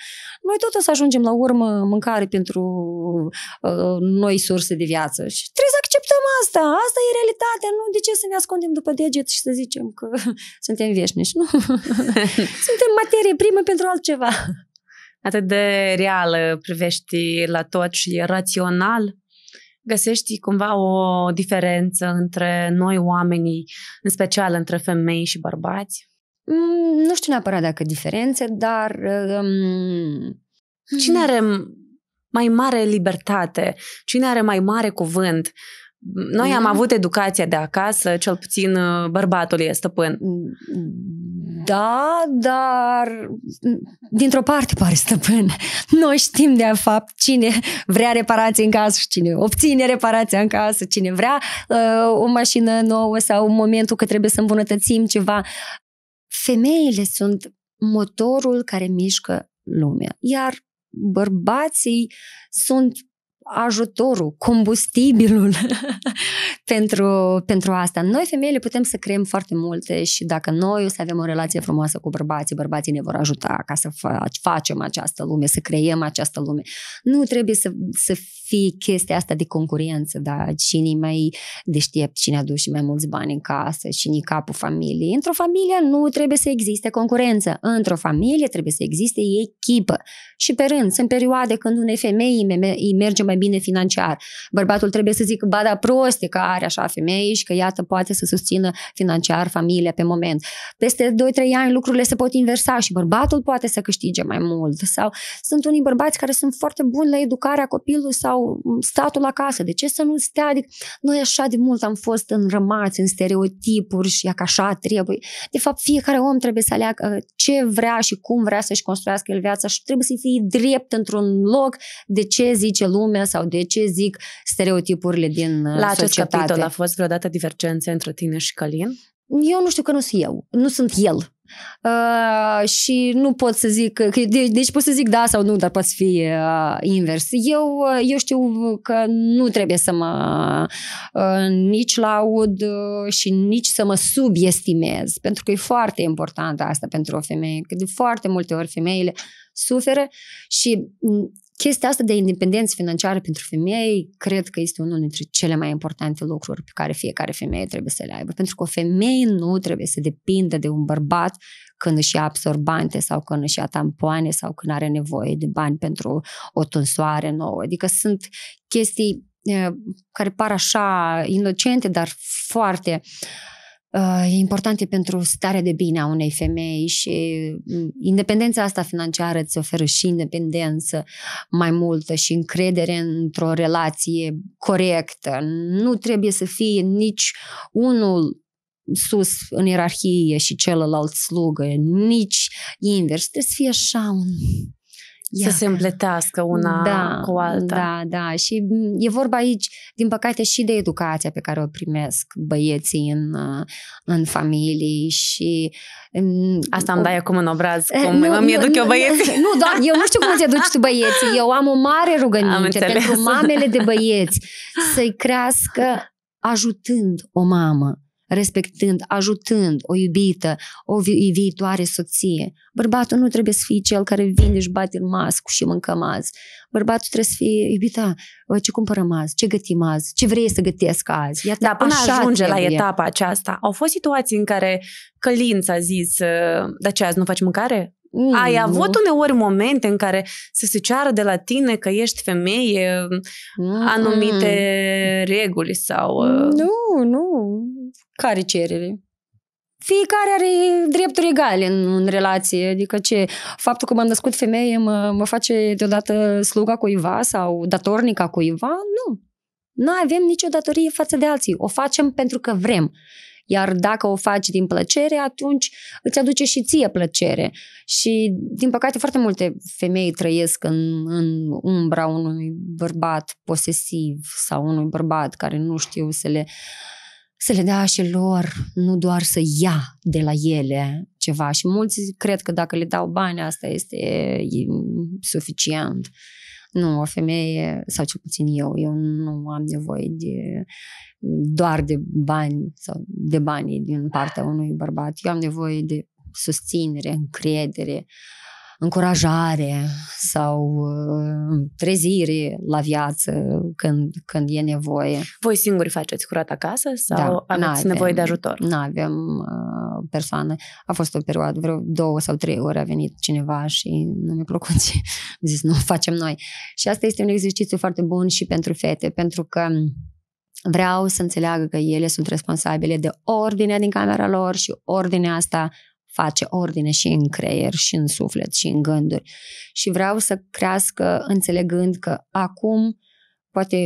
noi tot o să ajungem la urmă mâncare pentru uh, noi surse de viață. Și trebuie să acceptăm asta. Asta e realitatea. Nu de ce să ne ascundem după deget și să zicem că <laughs> suntem veșnici. Nu. <laughs> suntem materie primă pentru altceva atât de reală, privești la tot și rațional, găsești cumva o diferență între noi oamenii, în special între femei și bărbați? Mm, nu știu neapărat dacă diferențe, dar... Um... Cine hmm. are mai mare libertate? Cine are mai mare cuvânt? Noi am mm. avut educația de acasă, cel puțin uh, bărbatul e stăpân. Mm, da, dar dintr-o parte pare stăpân. Noi știm de fapt cine vrea reparație în casă și cine obține reparația în casă, cine vrea uh, o mașină nouă sau un momentul că trebuie să îmbunătățim ceva. Femeile sunt motorul care mișcă lumea, iar bărbații sunt ajutorul, combustibilul <laughs> pentru, pentru asta. Noi, femeile, putem să creăm foarte multe și dacă noi o să avem o relație frumoasă cu bărbații, bărbații ne vor ajuta ca să facem această lume, să creăm această lume. Nu trebuie să, să fie chestia asta de concurență, da? cine e mai deștept, cine aduce mai mulți bani în casă, cine e capul familiei. Într-o familie nu trebuie să existe concurență. Într-o familie trebuie să existe echipă. Și pe rând, sunt perioade când unei femei îi merge mai bine financiar. Bărbatul trebuie să zică, ba da, proste că are așa femei și că iată poate să susțină financiar familia pe moment. Peste 2-3 ani lucrurile se pot inversa și bărbatul poate să câștige mai mult. Sau sunt unii bărbați care sunt foarte buni la educarea copilului sau mm, statul acasă. De ce să nu stea? Adică noi așa de mult am fost înrămați în stereotipuri și ca așa trebuie. De fapt, fiecare om trebuie să aleagă uh, ce vrea și cum vrea să-și construiască el viața și trebuie să fie drept într-un loc de ce zice lumea disciplină sau de ce zic stereotipurile din uh, La acest societate. capitol a fost vreodată divergențe între tine și Calin? Eu nu știu că nu sunt eu, nu sunt el. Uh, și nu pot să zic, de, deci pot să zic da sau nu, dar poate să fie uh, invers. Eu, uh, eu știu că nu trebuie să mă uh, nici laud uh, și nici să mă subestimez, pentru că e foarte important asta pentru o femeie, că de foarte multe ori femeile suferă și mm, Chestia asta de independență financiară pentru femei, cred că este unul dintre cele mai importante lucruri pe care fiecare femeie trebuie să le aibă. Pentru că o femeie nu trebuie să depindă de un bărbat când își ia absorbante sau când își ia tampoane sau când are nevoie de bani pentru o tunsoare nouă. Adică sunt chestii eh, care par așa inocente, dar foarte uh, Uh, e importante pentru starea de bine a unei femei și mm, independența asta financiară îți oferă și independență mai multă și încredere într-o relație corectă. Nu trebuie să fie nici unul sus în ierarhie și celălalt slugă, nici invers. Trebuie să fie așa un Iaca. să se împletească una da, cu alta. Da, da. Și e vorba aici, din păcate, și de educația pe care o primesc băieții în, uh, în familii și... Asta îmi dai acum în obraz, eh, cum nu, îmi educ nu, eu băieții. Nu, doar, eu nu știu cum îți educi tu băieții. Eu am o mare rugăminte pentru mamele de băieți să-i crească ajutând o mamă respectând, ajutând o iubită, o vi- viitoare soție. Bărbatul nu trebuie să fie cel care vinde și bate în masă și mâncă mază. Bărbatul trebuie să fie, iubita, ce cumpără azi, ce gătim azi, ce vrei să gătesc azi. Iată, da, până așa ajunge trebuie. la etapa aceasta, au fost situații în care Călin a zis, da ce azi nu faci mâncare? Mm, Ai avut uneori momente în care să se ceară de la tine că ești femeie mm, anumite mm. reguli sau... Ă, nu, nu, care cerere? Fiecare are drepturi egale în, în relație, adică ce, faptul că m-am născut femeie mă, mă face deodată sluga cuiva sau datornica cuiva, nu. Nu avem nicio datorie față de alții, o facem pentru că vrem. Iar dacă o faci din plăcere, atunci îți aduce și ție plăcere. Și, din păcate, foarte multe femei trăiesc în, în umbra unui bărbat posesiv sau unui bărbat care nu știu să le uh, să le dea și lor, nu doar să ia de la ele ceva. Și mulți cred că dacă le dau bani, asta este suficient. Nu, o femeie, sau cel puțin eu, eu nu am nevoie de, doar de bani sau de banii din partea unui bărbat. Eu am nevoie de susținere, încredere, uh, încurajare sau uh, trezire la viață când, când e nevoie. Voi singuri faceți curat acasă sau da, aveți nevoie de ajutor? Nu avem uh, persoane. A fost o perioadă, vreo două sau trei ori a venit cineva și nu mi-a plăcut și am zis nu, facem noi. Și asta este un exercițiu foarte bun și pentru fete, pentru că vreau să înțeleagă că ele sunt responsabile de ordinea din camera lor și ordinea asta face ordine și în creier, și în suflet, și în gânduri. Și vreau să crească înțelegând că acum Poate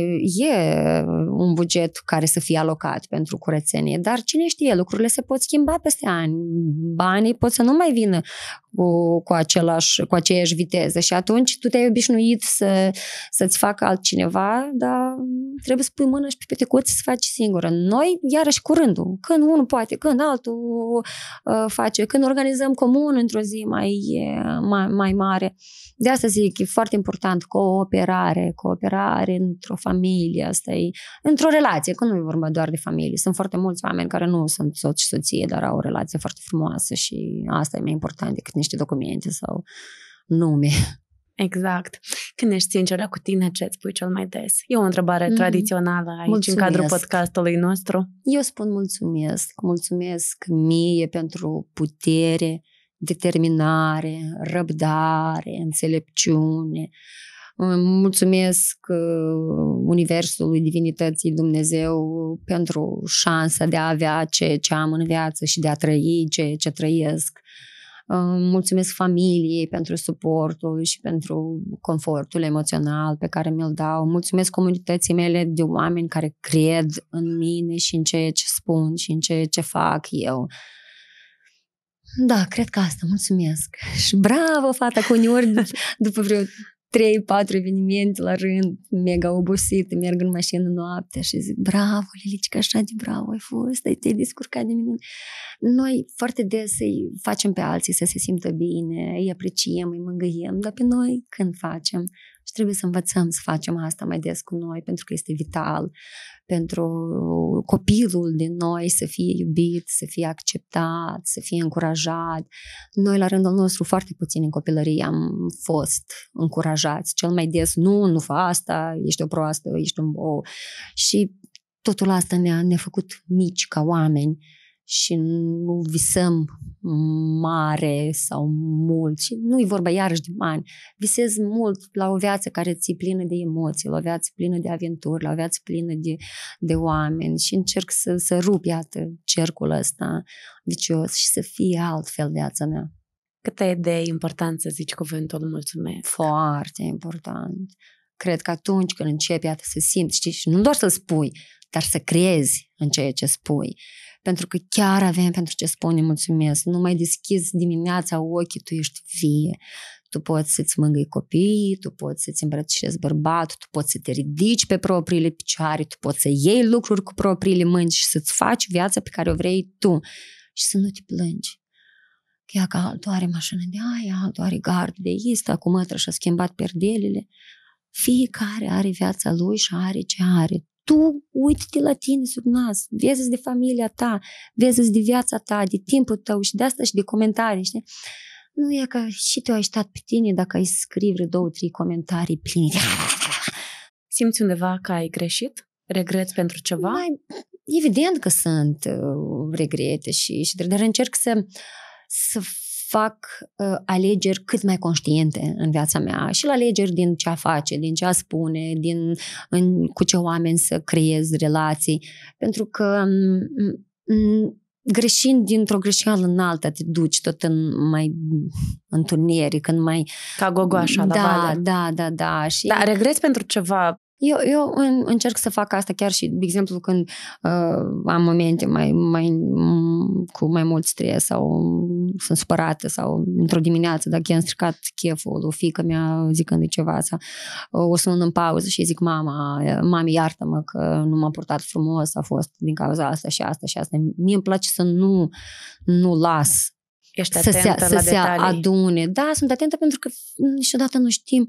e uh, un buget care să fie alocat pentru curățenie, dar cine știe, lucrurile se pot schimba peste ani. Banii pot să nu mai vină cu, cu, același, cu aceeași viteză și atunci tu te-ai obișnuit să, să-ți facă altcineva, dar trebuie să pui mâna și pe petecuți să faci singură. Noi, iarăși, cu rândul. Când unul poate, când altul uh, face, când organizăm comun într-o zi mai, uh, mai, mai mare. De asta zic, e foarte important cooperare, cooperare în într-o familie, asta e într-o relație, că nu e vorba doar de familie. Sunt foarte mulți oameni care nu sunt soț și soție, dar au o relație foarte frumoasă și asta e mai important decât niște documente sau nume. <laughs> Exact. Când ești sinceră cu tine, ce îți spui cel mai des? E o întrebare mm-hmm. tradițională aici mulțumesc. în cadrul podcastului nostru. Eu spun mulțumesc. Mulțumesc mie pentru putere, determinare, răbdare, înțelepciune, uh, Mulțumesc uh, Universului, Divinității, Dumnezeu pentru șansa de a avea ceea ce am în viață și de a trăi ceea ce trăiesc. Uh, mulțumesc familiei pentru suportul și pentru confortul emoțional pe care mi-l dau. Mulțumesc comunității mele de oameni care cred în mine și în ceea ce spun și în ceea ce fac eu. Da, cred că asta, mulțumesc. Și bravo, fata cu uneori, după vreo trei, patru evenimente la rând, mega obosită, merg în mașină noaptea și zic, bravo, că așa de bravo ai fost, ai te descurcat de mine. Noi foarte des îi facem pe alții să se simtă bine, îi apreciem, îi mângâiem, dar pe noi când facem, și trebuie să învățăm să facem asta mai des cu noi pentru că este vital pentru copilul din noi să fie iubit, să fie acceptat, să fie încurajat. Noi, la rândul nostru, foarte puțin în copilărie am fost încurajați. Cel mai des, nu, nu fa asta, ești o proastă, ești un bou. Și totul asta ne-a, ne-a făcut mici ca oameni și nu visăm mare sau mult și nu-i vorba iarăși de bani. Visez mult la o viață care ți plină de emoții, la o viață plină de aventuri, la o viață plină de, de oameni și încerc să, să rup, iată, cercul ăsta vicios și să fie altfel viața mea. Cât e de important să zici cuvântul mulțumesc? Foarte important. Cred că atunci când începi iată, să simți, știi, și nu doar să spui, dar să crezi în ceea ce spui pentru că chiar avem pentru ce spune mulțumesc. Nu mai deschizi dimineața ochii, tu ești vie. Tu poți să-ți mângâi copiii, tu poți să-ți îmbrățișezi bărbatul, tu poți să te ridici pe propriile picioare, tu poți să iei lucruri cu propriile mâini și să-ți faci viața pe care o vrei tu și să nu te plângi. Că ea că altul are mașină de aia, altul are gard de istă, acum ătră și-a schimbat perdelele. Fiecare are viața lui și are ce are tu uite-te la tine sub nas, vezi de familia ta, vezi de viața ta, de timpul tău și de asta și de comentarii, știi? Nu e că și tu ai stat pe tine dacă ai scrie vreo două, trei comentarii pline. <laughs> Simți undeva că ai greșit? Regret pentru ceva? Mai, evident că sunt uh, regrete și, și dar încerc să, să fac uh, alegeri cât mai conștiente în viața mea și la alegeri din ce a face, din ce a spune, din în, cu ce oameni să creez relații, pentru că m- m- greșind dintr-o greșeală în alta, te duci tot în mai întuneric, când mai... Ca gogoașa da, la vale. Da, da, da. Și... Dar regreți pentru ceva eu, eu în, încerc să fac asta chiar și, de exemplu, când uh, am momente mai, mai, cu mai mult stres sau sunt supărată sau într-o dimineață, dacă i-am stricat cheful o fică mea zicând ceva sau uh, o sun în pauză și zic mama, mami iartă-mă că nu m-am purtat frumos, a fost din cauza asta și asta și asta. Mie îmi place să nu, nu las Ești să se, să se adune. Da, sunt atentă pentru că niciodată nu știm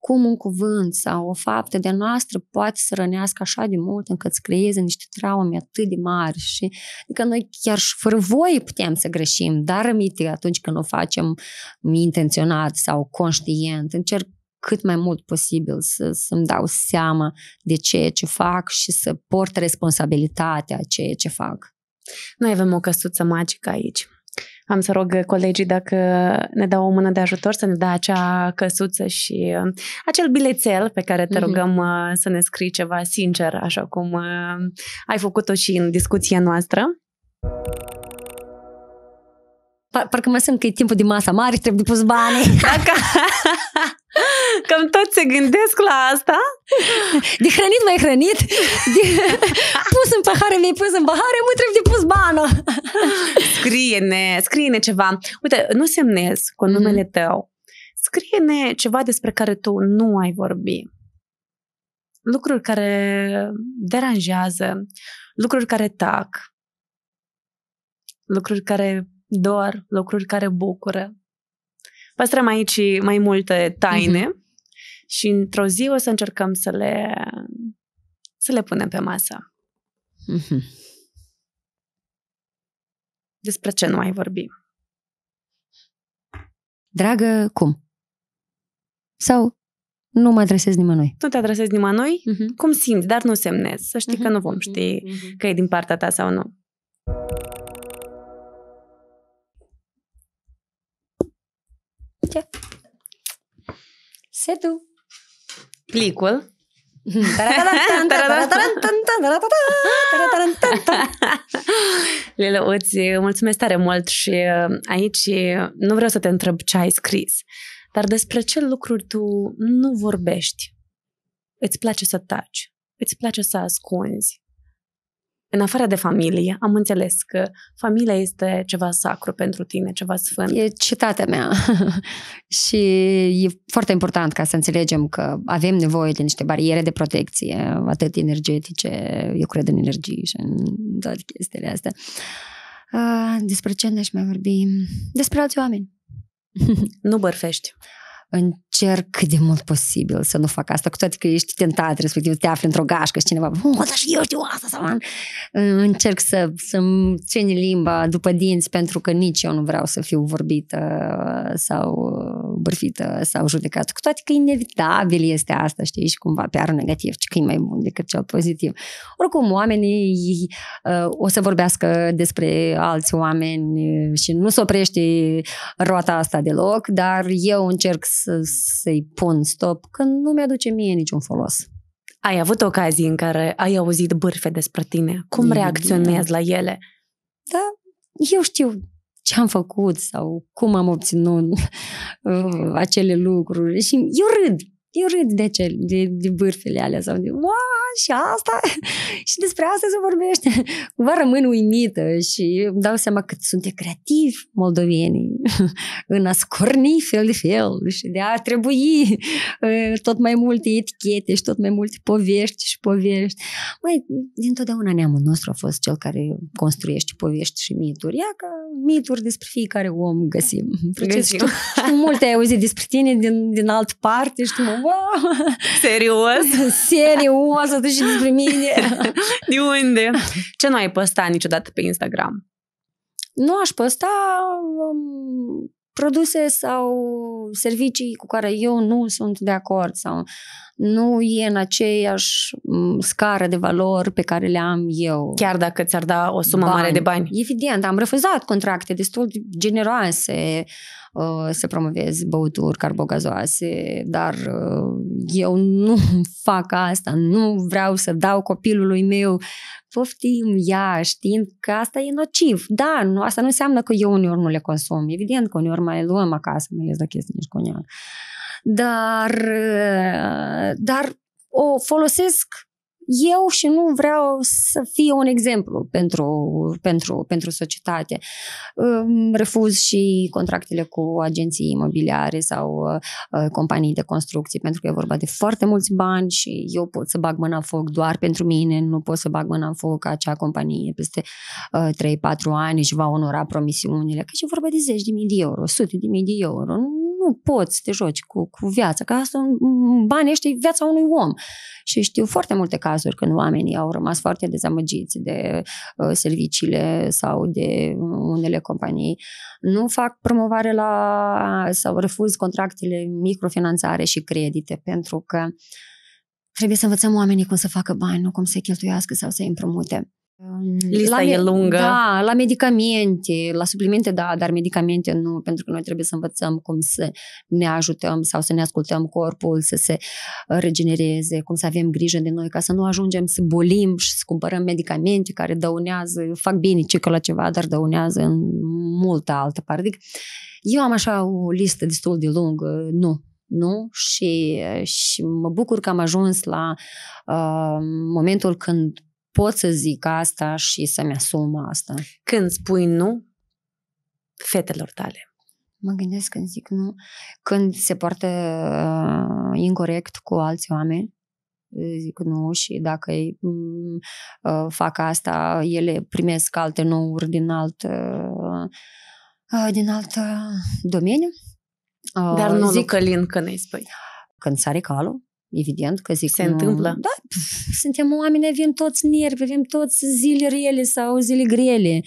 cum un cuvânt sau o faptă de-a noastră poate să rănească așa de mult încât să creeze niște traume atât de mari și adică noi chiar și fără voie putem să greșim, dar rămite atunci când o facem intenționat sau conștient, încerc cât mai mult posibil să, să-mi dau seama de ceea ce fac și să port responsabilitatea ceea ce fac. Noi avem o căsuță magică aici am să rog colegii dacă ne dau o mână de ajutor să ne dea acea căsuță și uh, acel bilețel pe care te mhm. rugăm mm-hmm. să ne scrii ceva sincer, așa cum uh, ai făcut-o și în discuția noastră. Par- parcă mă simt că e timpul de masa mare și trebuie pus banii. <laughs> Dacă... Cam toți se gândesc la asta. De hrănit mai hrănit, de <laughs> pus în pahare mi-ai pus în pahare, mă trebuie de pus bană. <laughs> Scrie-ne, scrie-ne ceva. Uite, nu semnez cu numele mm tău. Scrie-ne ceva despre care tu nu ai vorbi. Lucruri care deranjează, lucruri care tac, lucruri care doar lucruri care bucură. Păstrăm aici mai multe taine mm-hmm. și într-o zi o să încercăm să le, să le punem pe masă. Mm-hmm. Despre ce nu mai vorbim? Dragă, cum? Sau nu mă adresez nimănui. Nu te adresez nimănui, uh-huh. cum simți, dar nu semnezi. Să știi uh-huh. că mhm. nu vom ști uh-huh. că e din partea ta sau nu. zice? Sedu. Plicul. Lilo, îți mulțumesc tare mult și aici nu vreau să te întreb ce ai scris, dar despre ce lucruri tu nu vorbești. Îți place să taci, îți place să ascunzi, în afară de familie, am înțeles că familia este ceva sacru pentru tine, ceva sfânt. E citatea mea. <laughs> și e foarte important ca să înțelegem că avem nevoie de niște bariere de protecție, atât energetice, eu cred în energie și în toate chestiile astea. Ah, despre ce ne-aș mai vorbi? Despre alți oameni. <laughs> nu bărfești. În încerc cât de mult posibil să nu fac asta, cu toate că ești tentat, respectiv te afli într-o gașcă și cineva, o, dar și eu știu asta, sau încerc să, să-mi țin limba după dinți pentru că nici eu nu vreau să fiu vorbită sau bârfită sau judecată, cu toate că inevitabil este asta, știi, și cumva pe arul negativ, ci că e mai bun decât cel pozitiv. Oricum, oamenii uh, o să vorbească despre alți oameni și nu se oprește roata asta deloc, dar eu încerc să, să-i pun stop când nu mi-aduce mie niciun folos. Ai avut ocazii în care ai auzit bârfe despre tine. Cum e, reacționezi da. la ele? Da, eu știu ce am făcut sau cum am obținut uh, acele lucruri și eu râd. Eu râd de, ce, de, de bârfele alea sau de wow, și asta <laughs> și despre asta se vorbește. <laughs> Vă rămân uimită și îmi dau seama cât sunt de creativi moldovenii <laughs> în a scorni fel de fel și de a trebui ă, tot mai multe etichete și tot mai multe povești și povești. Mai, dintotdeauna neamul nostru a fost cel care construiește povești și mituri. Ia că mituri despre fiecare om găsim. găsim. Știu, tu multe ai auzit despre tine din, din altă parte și tu, wow! Serios? Serios! vorbit și despre mine. <laughs> de unde? Ce nu ai păsta niciodată pe Instagram? Nu aș păsta um, produse sau servicii cu care eu nu sunt de acord sau nu e în aceeași scară de valori pe care le am eu. Chiar dacă ți-ar da o sumă bani. mare de bani. Evident, am refuzat contracte destul de generoase, uh, Uh, să promovez băuturi carbogazoase, dar uh, eu nu <laughs> fac asta, nu vreau să dau copilului meu poftim ea, știind că asta e nociv. Da, nu, asta nu înseamnă că eu uneori nu le consum. Evident că uneori mai luăm acasă, mai ales dacă este nici cu Dar, uh, dar o folosesc eu și nu vreau să fie un exemplu pentru, pentru, pentru societate. Refuz și contractele cu agenții imobiliare sau uh, companii de construcții, pentru că e vorba de foarte mulți bani și eu pot să bag mâna în foc doar pentru mine, nu pot să bag mâna în foc acea companie peste 3-4 uh, ani și va onora promisiunile, că e vorba de zeci de mii de euro, sute de mii de euro. Nu nu poți să te joci cu, cu viața, că asta, mm, mm, banii ăștia e viața unui om. Și știu foarte multe cazuri când oamenii au rămas foarte dezamăgiți de uh, serviciile sau de uh, unele companii. Nu fac promovare la sau refuz contractele microfinanțare și credite pentru că trebuie să învățăm oamenii cum să facă bani, nu cum să cheltuiască sau să împrumute. Lista la, e lungă. Da, la medicamente, la suplimente, da, dar medicamente nu, pentru că noi trebuie să învățăm cum să ne ajutăm sau să ne ascultăm corpul, să se regenereze, cum să avem grijă de noi, ca să nu ajungem să bolim și să cumpărăm medicamente care dăunează, fac bine ce la ceva, dar dăunează în multă altă parte. Adică eu am așa o listă destul de lungă, nu, nu? Și, și mă bucur că am ajuns la uh, momentul când pot să zic asta și să-mi asum asta. Când spui nu fetelor tale? Mă gândesc când zic nu, când se poartă uh, incorrect cu alți oameni, zic nu și dacă ei mm, uh, fac asta, ele primesc alte nouri din alt, uh, uh din alt uh, domeniu. Uh, Dar nu zic, Călin, când îi spui. Când sare calul, Evident că zic... Se nu... întâmplă? Da, pf, suntem oameni, avem toți nervi, avem toți zile rele sau zile grele.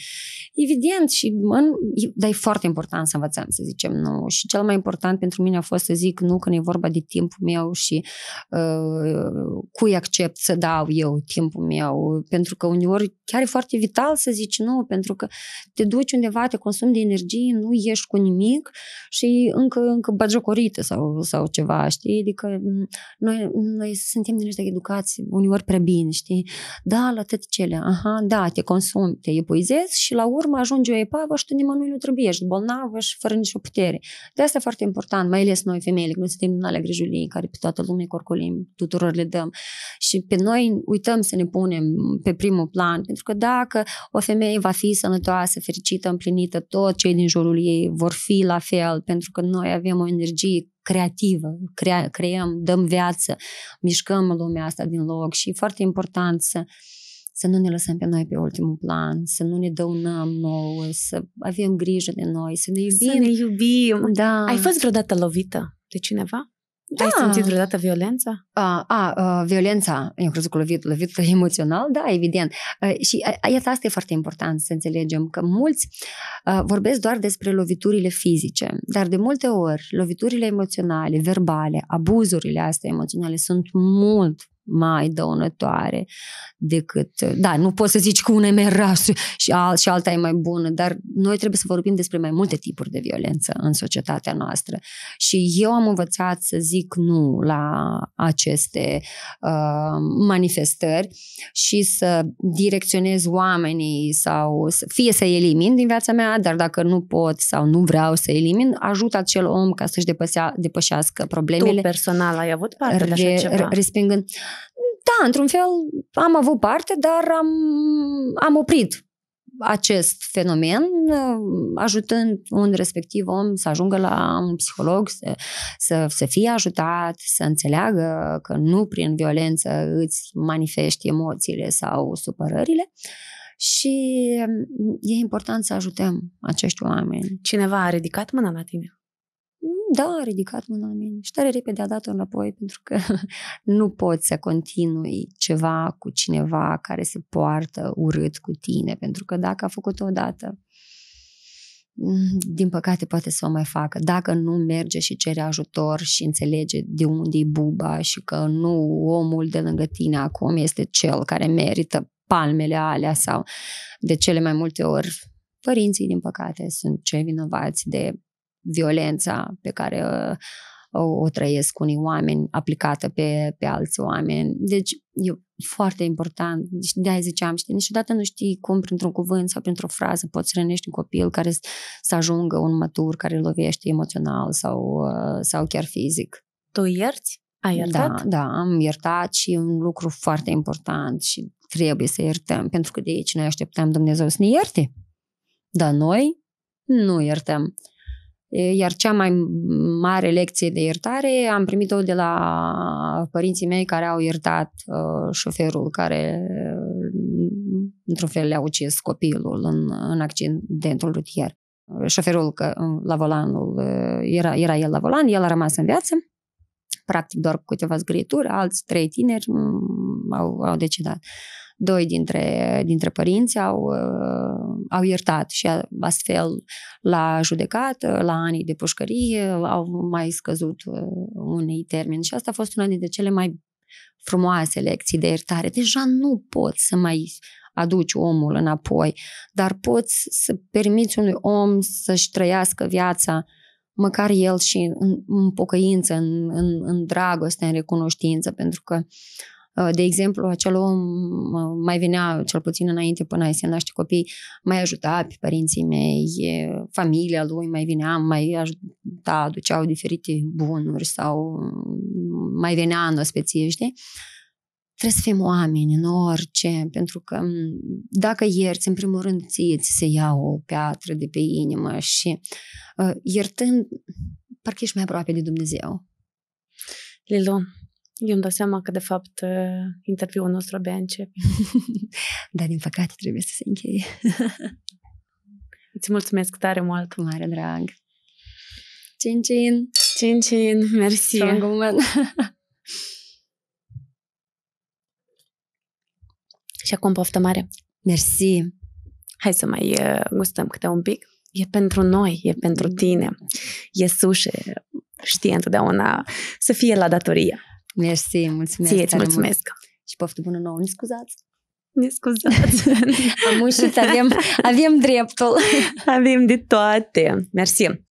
Evident, și în, dar e foarte important să învățăm, să zicem nu. Și cel mai important pentru mine a fost să zic nu când e vorba de timpul meu și uh, cui accept să dau eu timpul meu. Pentru că uneori chiar e foarte vital să zici nu, pentru că te duci undeva, te consumi de energie, nu ieși cu nimic și încă, încă bagiocorită sau, sau ceva, știi? Adică mm, nu noi, noi suntem din niște educații uneori prea bine, știi? Da, la toate cele, aha, da, te consumi, te epuizezi și la urmă ajungi o epavă și tu nimănui nu trebuie, ești bolnavă și fără nicio putere. De asta e foarte important, mai ales noi femeile, când suntem în alea grijulii, care pe toată lumea corcolim, tuturor le dăm. Și pe noi uităm să ne punem pe primul plan, pentru că dacă o femeie va fi sănătoasă, fericită, împlinită, tot cei din jurul ei vor fi la fel, pentru că noi avem o energie creativă, crea, creăm, dăm viață, mișcăm lumea asta din loc și e foarte important să să nu ne lăsăm pe noi pe ultimul plan, să nu ne dăunăm nouă, să avem grijă de noi, să ne iubim. Să ne iubim. Da. Ai fost vreodată lovită de cineva? Da. Ai simțit vreodată violența? A, a, a violența, eu cred că lovit, lovit <laughs> emoțional, da, evident. A, și a, iată, asta e foarte important să înțelegem, că mulți a, vorbesc doar despre loviturile fizice, dar de multe ori loviturile emoționale, verbale, abuzurile astea emoționale sunt mult, mai dăunătoare decât... Da, nu poți să zici că una e mai rasă și, al, și alta e mai bună, dar noi trebuie să vorbim despre mai multe tipuri de violență în societatea noastră. Și eu am învățat să zic nu la aceste uh, manifestări și să direcționez oamenii sau să, fie să elimin din viața mea, dar dacă nu pot sau nu vreau să elimin, ajut acel om ca să-și depășească problemele. Tu personal ai avut parte de așa ceva? Respingând. Uh, da, într-un fel am avut parte, dar am, am oprit acest fenomen, uh, ajutând un respectiv om să ajungă la un psiholog, să, să, să fie ajutat, să înțeleagă că nu prin violență îți manifesti emoțiile sau supărările. Și um, e important să ajutăm acești oameni. Cineva a ridicat mâna la tine? da, a ridicat mâna la mine și tare repede a dat-o înapoi pentru că <laughs> nu poți să continui ceva cu cineva care se poartă urât cu tine, pentru că dacă a făcut-o odată, din păcate poate să o mai facă. Dacă nu merge și cere ajutor și înțelege de unde e buba și că nu omul de lângă tine acum este cel care merită palmele alea sau de cele mai multe ori părinții, din păcate, sunt cei vinovați de violența pe care uh, o, o trăiesc unii oameni aplicată pe, pe alți oameni. Deci e foarte important. Deci de-aia ziceam, știi, niciodată nu știi cum printr-un cuvânt sau printr-o frază poți rănești un copil care să ajungă un mătur care îl lovește emoțional sau, uh, sau chiar fizic. Tu ierți? Ai iertat? Da, da, am iertat și e un lucru foarte important și trebuie să iertăm, pentru că de aici noi așteptăm Dumnezeu să ne ierte. Dar noi nu iertăm. Iar cea mai mare lecție de iertare am primit-o de la părinții mei care au iertat uh, șoferul care uh, într-un fel le-a ucis copilul în, în accidentul rutier. Șoferul că, uh, la volanul, era, era el la volan, el a rămas în viață, practic doar cu câteva zgârieturi, alți trei tineri mm, au, au decedat. Uh, doi dintre, dintre părinți au, uh, au iertat și astfel la judecat, uh, la anii de pușcărie, uh, au mai scăzut unei termen. Și asta a fost una dintre cele mai frumoase lecții de iertare. Deja nu pot să mai aduci omul înapoi, dar poți să permiți unui om să-și trăiască viața măcar el și în, în pocăință, în, în, în dragoste, în recunoștință, pentru că Uh, de exemplu, acel om uh, mai venea, cel puțin înainte până ai se naște copii, mai ajuta pe părinții mei, familia lui mai venea, mai ajuta, aduceau diferite bunuri sau mm, mai venea în ospeție, știi? Trebuie să fim oameni în orice, pentru că mm, dacă ierți, în primul rând, ție ți se ia o piatră de pe inimă și uh, iertând, parcă ești mai aproape de Dumnezeu. Lilo. Eu îmi dau seama că, de fapt, ă, interviul nostru abia începe. <laughs> Dar, din păcate, trebuie să se încheie. <laughs> Îți mulțumesc tare mult. Cu mare drag. Cin, cin. Cin, cin. Mersi. <laughs> Și acum poftă mare. Mersi. Hai să mai ă, gustăm câte un pic. E pentru noi, e pentru tine. E sușe. Știi întotdeauna să fie la datorie. Mersi, mulțumesc. Ție, mulțumesc. Mult. Și poftă bună nouă, ne scuzați. Ne scuzați. <laughs> Am ușit, avem, avem dreptul. Avem de toate. Mersi.